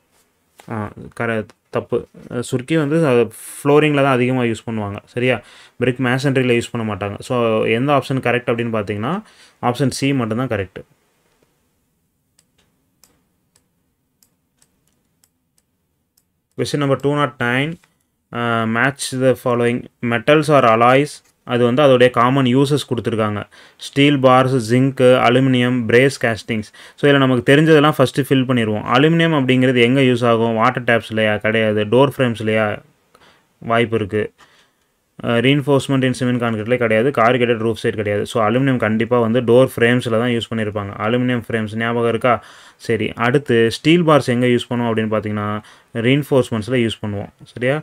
கரெக்ட் தப்பு சுருக்கி வந்து ஃப்ளோரிங்கில் தான் அதிகமாக யூஸ் பண்ணுவாங்க சரியா பிரிக் மேசன்ட்ரியில் யூஸ் பண்ண மாட்டாங்க ஸோ எந்த ஆப்ஷன் கரெக்ட் அப்படின்னு பார்த்தீங்கன்னா ஆப்ஷன் சி மட்டும்தான் correct question number two nought nine match the following metals or alloys அது வந்து அதோடைய காமன் யூசஸ் கொடுத்துருக்காங்க steel bars zinc aluminium brass castings so இதில் நமக்கு தெரிஞ்சதெல்லாம் ஃபஸ்ட்டு ஃபில் பண்ணிடுவோம் அலுமினியம் அப்படிங்கிறது எங்கே யூஸ் ஆகும் வாட்டர் டேப்ஸ்லையா கிடையாது டோர் ஃப்ரேம்ஸ்லையா வாய்ப்பு இருக்குது ரீன்ஃபோர்ஸ்மெண்ட் இன் சிமெண்ட் கான்கிரீட்லேயே கிடையாது கார்கேட்டட் ரூஃப் சைட் கிடையாது ஸோ அலுமினியம் கண்டிப்பாக வந்து டோர் ஃப்ரேம்ஸில் தான் யூஸ் பண்ணியிருப்பாங்க அலுமினியம் ஃப்ரேம்ஸ் ஞாபகம் இருக்கா சரி அடுத்து ஸ்டீல் பார்ஸ் எங்கே யூஸ் பண்ணுவோம் அப்படின்னு பார்த்தீங்கன்னா ரீன்ஃபோர்ஸ்மெண்ட்ஸில் யூஸ் பண்ணுவோம் சரியா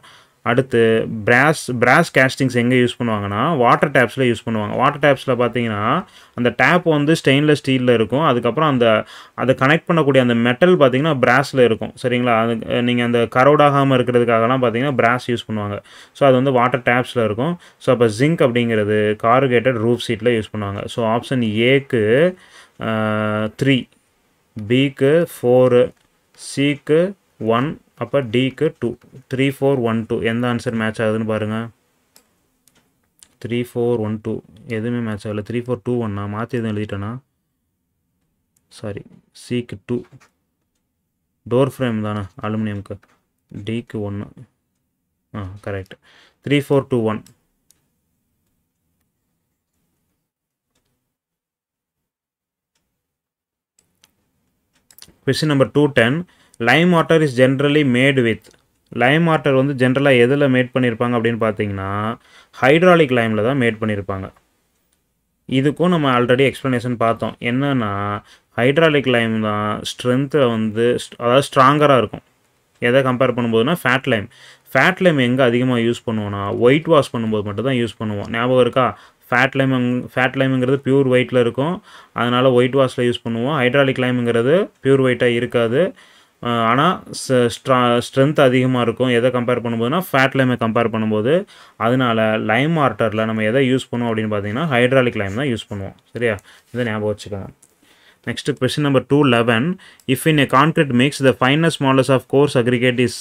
அடுத்து பிராஸ் பிராஸ் கேஸ்டிங்ஸ் எங்கே யூஸ் பண்ணுவாங்கன்னா வாட்டர் டேப்ஸில் யூஸ் பண்ணுவாங்க வாட்டர் டேப்ஸில் பார்த்தீங்கன்னா அந்த டேப் வந்து ஸ்டெயின்லெஸ் ஸ்டீலில் இருக்கும் அதுக்கப்புறம் அந்த அதை கனெக்ட் பண்ணக்கூடிய அந்த மெட்டல் பார்த்தீங்கன்னா பிராஸில் இருக்கும் சரிங்களா அது நீங்கள் அந்த கரோடாகாமல் இருக்கிறதுக்காகலாம் பார்த்தீங்கன்னா பிராஸ் யூஸ் பண்ணுவாங்க ஸோ அது வந்து வாட்டர் டேப்ஸில் இருக்கும் ஸோ அப்போ ஜிங்க் அப்படிங்கிறது காருகேட்டட் ரூஃப் சீட்டில் யூஸ் பண்ணுவாங்க ஸோ ஆப்ஷன் ஏக்கு த்ரீ பிக்கு ஃபோரு சிக்கு ஒன் அப்போ டிக்கு two three four one two எந்த ஆன்சர் மேட்ச் ஆகுதுன்னு பாருங்கள் த்ரீ ஃபோர் ஒன் டூ எதுவுமே மேட்ச் ஆகலை த்ரீ ஃபோர் டூ ஒன்னா மாற்றி எதுவும் எழுதிட்டேன்னா சாரி சிக்கு டூ டோர் ஃப்ரேம் தானே அலுமினியம்க்கு டிக்கு ஒன்று ஆ correct three four two one question number two ten lime water is generally made with lime water வந்து ஜென்ரலாக எதில் மேட் பண்ணியிருப்பாங்க அப்படின்னு பார்த்தீங்கன்னா ஹைட்ராலிக் லைமில் தான் மேட் பண்ணியிருப்பாங்க இதுக்கும் நம்ம ஆல்ரெடி எக்ஸ்ப்ளனேஷன் பார்த்தோம் என்னென்னா ஹைட்ராலிக் லைம் தான் ஸ்ட்ரென்த்தில் வந்து அதாவது ஸ்ட்ராங்கராக இருக்கும் எதை கம்பேர் பண்ணும்போதுனா ஃபேட் லைம் ஃபேட் லைம் எங்கே அதிகமாக யூஸ் பண்ணுவோன்னா ஒயிட் வாஷ் பண்ணும்போது மட்டும் தான் யூஸ் பண்ணுவோம் ஞாபகம் இருக்கா ஃபேட் லைம் ஃபேட் லைமுங்கிறது பியூர் ஒயிட்டில் இருக்கும் அதனால் ஒயிட் வாஷில் யூஸ் பண்ணுவோம் ஹைட்ராலிக் லைமுங்கிறது பியூர் ஒயிட்டாக இருக்காது ஆனால் ஸ்ட்ரா ஸ்ட்ரென்த் அதிகமாக இருக்கும் எதை கம்பேர் பண்ணும்போதுனா ஃபேட் லைமை கம்பேர் பண்ணும்போது அதனால் லைம் மார்ட்டரில் நம்ம எதை யூஸ் பண்ணுவோம் அப்படின்னு பார்த்தீங்கன்னா ஹைட்ராலிக் லைம் தான் யூஸ் பண்ணுவோம் சரியா இதை ஞாபகம் வச்சுக்கோங்க next question number two eleven if in a concrete mix the fineness modulus of coarse aggregate is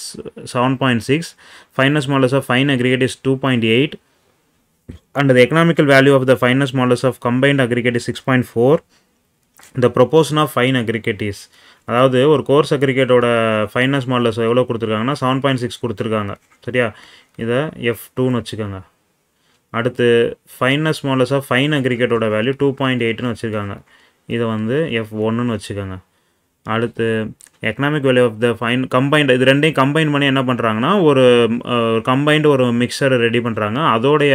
seven point six fineness modulus of fine aggregate is two point eight and the economical value of the fineness modulus of combined aggregate is six point four the proportion of fine aggregate is அதாவது ஒரு course அக்ரிகேட்டோட fines modulus எவ்வளோ கொடுத்துருக்காங்கன்னா seven point six கொடுத்துருக்காங்க சரியா இதை F டூன்னு வச்சுக்கோங்க அடுத்து ஃபைனஸ் மாடலஸாக ஃபைன் அக்ரிகேட்டோட வேல்யூ டூ பாயிண்ட் எயிட்னு வச்சுருக்காங்க இதை வந்து எஃப் ஒன்றுன்னு வச்சுக்கோங்க அடுத்து economic value of the fine combined இது ரெண்டையும் கம்பைன் பண்ணி என்ன பண்ணுறாங்கன்னா ஒரு கம்பைன்டு ஒரு மிக்சர் ரெடி பண்ணுறாங்க அதோடைய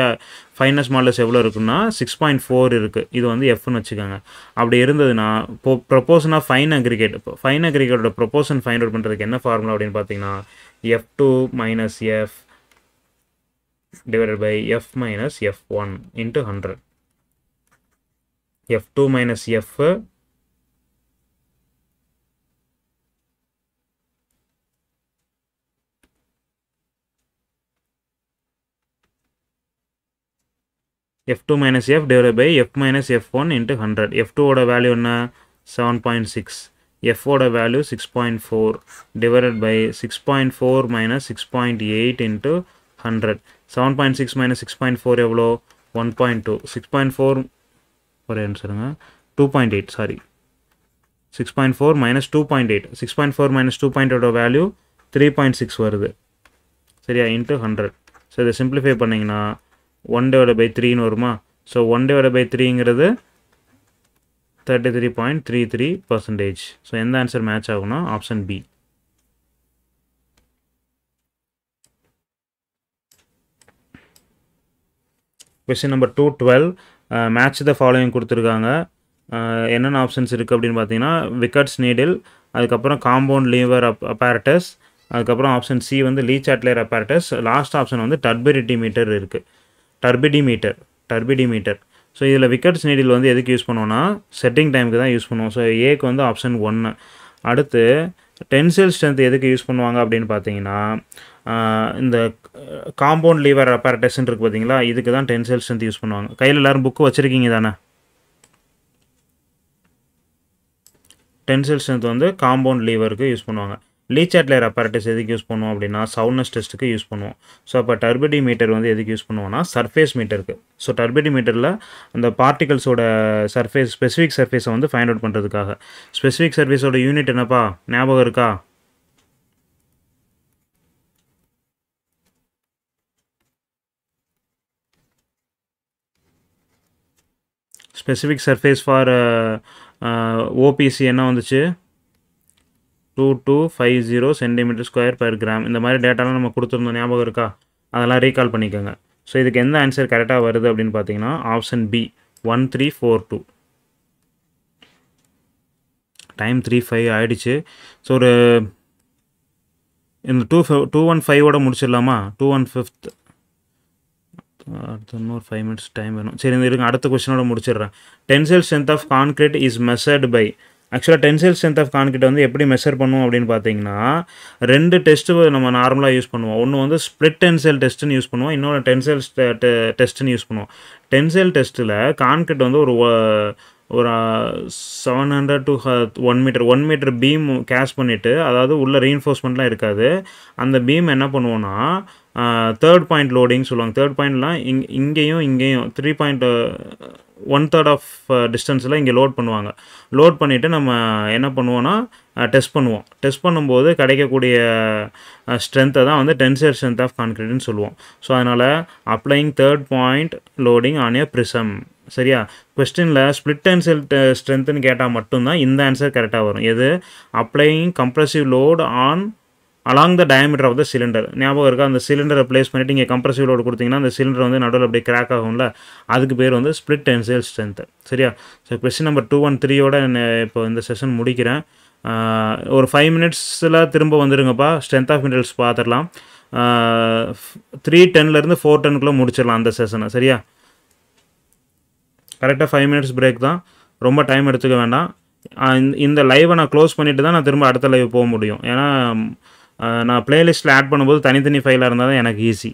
ஃபைனஸ் மாடல்ஸ் எவ்வளோ இருக்குன்னா சிக்ஸ் பாயிண்ட் ஃபோர் இருக்குது இது வந்து எஃப்னு வச்சுக்கோங்க அப்படி இருந்ததுன்னா இப்போ ப்ரொப்போஷன் ஆஃப் ஃபைன் அக்ரிகேட் இப்போ ஃபைன் அக்ரிகேட்டோட ப்ரொபோஷன் ஃபைன் அவுட் பண்ணுறதுக்கு என்ன ஃபார்முலா அப்படின்னு பார்த்தீங்கன்னா F two minus F by F minus F one into hundred F two minus F F two minus F divide by F minus F one into hundred F டூவோட value என்ன seven point six எஃபோட value six point four divided by six point four minus six point eight into hundred seven point six minus six point four எவ்வளோ one point two six point four ஒரே two point eight sorry six point four minus two point eight six point four minus two பாயிண்டோட value three point six வருது சரியா into hundred so இதை simplify பண்ணிங்கன்னா one divide by த்ரீன்னு வருமா so one divide by த்ரீங்கிறது thirty three point three three percentage so எந்த answer match ஆகும்னா option B question number two twelve match the following கொடுத்துருக்காங்க என்னென்ன ஆப்ஷன்ஸ் இருக்குது அப்படின்னு பார்த்தீங்கன்னா விக்கட்ஸ் நீடில் அதுக்கப்புறம் காம்பவுண்ட் லீவர் அப் அப்பேரட்டஸ் அதுக்கப்புறம் ஆப்ஷன் சி வந்து Le Chatelier apparatus last option வந்து டர்பரிட்டி மீட்டர் இருக்குது டர்பிடிமீட்டர் டர்பிடிமீட்டர் ஸோ இதில் விக்கெட்ஸ் நீடில் வந்து எதுக்கு யூஸ் பண்ணுவோன்னா செட்டிங் டைமுக்கு தான் யூஸ் பண்ணுவோம் ஸோ ஏக்கு வந்து ஆப்ஷன் ஒன்று அடுத்து டென்சில் ஸ்ட்ரென்த் எதுக்கு யூஸ் பண்ணுவாங்க அப்படின்னு பார்த்தீங்கன்னா இந்த காம்பவுண்ட் லீவர் அப்பாரட்டஸ்ன்னு இருக்குது பார்த்தீங்களா இதுக்கு தான் டென்சில் ஸ்ட்ரென்த் யூஸ் பண்ணுவாங்க கையில் எல்லோரும் புக்கு வச்சுருக்கீங்க தானே டென்சில் ஸ்ட்ரென்த் வந்து காம்பவுண்ட் லீவருக்கு யூஸ் பண்ணுவாங்க லீச்சாட் லேயர் அப்பரேட்டஸ் எதுக்கு யூஸ் பண்ணுவோம் அப்படின்னா சவுண்ட்னஸ் டெஸ்ட்டுக்கு யூஸ் பண்ணுவோம் ஸோ அப்போ டர்பிடி மீட்டர் வந்து எதுக்கு யூஸ் பண்ணுவோம்னா சர்ஃபேஸ் மீட்டருக்கு ஸோ டர்பிடி மீட்டரில் அந்த பார்ட்டிகல்ஸோட சர்ஃபேஸ் ஸ்பெசிஃபிக் சர்ஃபேஸை வந்து ஃபைண்ட் அவுட் பண்ணுறதுக்காக ஸ்பெசிஃபிக் சர்ஃபேஸோட யூனிட் என்னப்பா ஞாபகம் இருக்கா ஸ்பெசிஃபிக் சர்ஃபேஸ் ஃபார் ஓபிசி என்ன வந்துச்சு two two five zero centimetre square per gram இந்த மாதிரி டேட்டாலாம் நம்ம கொடுத்துருந்தோம் ஞாபகம் இருக்கா அதெல்லாம் ரீகால் பண்ணிக்கோங்க ஸோ இதுக்கு எந்த ஆன்சர் கரெக்டாக வருது அப்படின்னு பார்த்தீங்கன்னா option B one three four two time three five ஆகிடுச்சு ஸோ ஒரு இந்த டூ ஃபைவ் டூ ஒன் ஃபைவோட முடிச்சிடலாமா டூ ஒன் ஃபிஃப்த் அடுத்த இன்னொரு ஃபைவ் மினிட்ஸ் டைம் வேணும் சரி இந்த இருங்க அடுத்த கொஸ்டினோட முடிச்சிடுறேன் tensile strength of concrete is measured by ஆக்சுவலாக டென்சைல் ஸ்ட்ரென்த் ஆஃப் கான்கிரீட் வந்து எப்படி மெஷர் பண்ணுவோம் அப்படின்னு பார்த்தீங்கன்னா ரெண்டு டெஸ்ட்டு நம்ம நார்மலாக யூஸ் பண்ணுவோம் ஒன்று வந்து ஸ்ப்ளிட் டென்சைல் டெஸ்ட்டுன்னு யூஸ் பண்ணுவோம் இன்னொன்று டென்சைல் டெஸ்ட்டுன்னு யூஸ் பண்ணுவோம் டென்சைல் டெஸ்ட்டில் கான்கிரீட் வந்து ஒரு ஒரு seven hundred to one metre one metre beam cast பண்ணிவிட்டு அதாவது உள்ள ரீஎன்ஃபோர்ஸ்மெண்ட்லாம் இருக்காது அந்த பீம் என்ன பண்ணுவோன்னா தேர்ட் பாயிண்ட் லோடிங் சொல்லுவாங்க தேர்ட் பாயிண்ட்லாம் இங் இங்கேயும் இங்கேயும் three point one third of டிஸ்டன்ஸில் இங்கே லோட் பண்ணுவாங்க லோட் பண்ணிவிட்டு நம்ம என்ன பண்ணுவோன்னா டெஸ்ட் பண்ணுவோம் டெஸ்ட் பண்ணும்போது கிடைக்கக்கூடிய ஸ்ட்ரென்த்தை தான் வந்து டென்சர் ஸ்ட்ரென்த் ஆஃப் கான்க்ரீட்னு சொல்லுவோம் ஸோ அதனால் applying third point loading on a prism சரியா கொஸ்டினில் ஸ்பிளிட் டென்சில் ஸ்ட்ரென்த்துன்னு கேட்டால் மட்டும்தான் இந்த ஆன்சர் கரெக்டாக வரும் எது applying compressive load on along the diameter of the cylinder ஞாபகம் இருக்கா அந்த சிலிண்டரை ப்ளேஸ் பண்ணிவிட்டு இங்கே கம்ப்ரசிவ் லோடு கொடுத்தீங்கன்னா அந்த சிலிண்டர் வந்து நடுவில் அப்படியே கிராக் ஆகும்ல அதுக்கு பேர் வந்து ஸ்ப்ளிட் டென்சைல் ஸ்ட்ரென்த்து சரியா so question number two one த்ரீயோட இப்போ இந்த செஷன் முடிக்கிறேன் ஒரு ஃபைவ் மினிட்ஸில் திரும்ப வந்துடுங்கப்பா ஸ்ட்ரென்த் ஆஃப் மெட்டீரியல்ஸ் பார்த்துடலாம் த்ரீ டென்லேருந்து ஃபோர் டென்க்குள்ளே முடிச்சிடலாம் அந்த செஷனை சரியா கரெக்டாக ஃபைவ் மினிட்ஸ் பிரேக் தான் ரொம்ப டைம் எடுத்துக்க வேண்டாம் இந்த லைவை நான் க்ளோஸ் பண்ணிவிட்டு தான் நான் திரும்ப அடுத்த லைவ் போக முடியும் ஏன்னா நான் பிளேலிஸ்ட்டில் ஆட் பண்ணும்போது தனித்தனி ஃபைலாக இருந்தால் தான் எனக்கு ஈஸி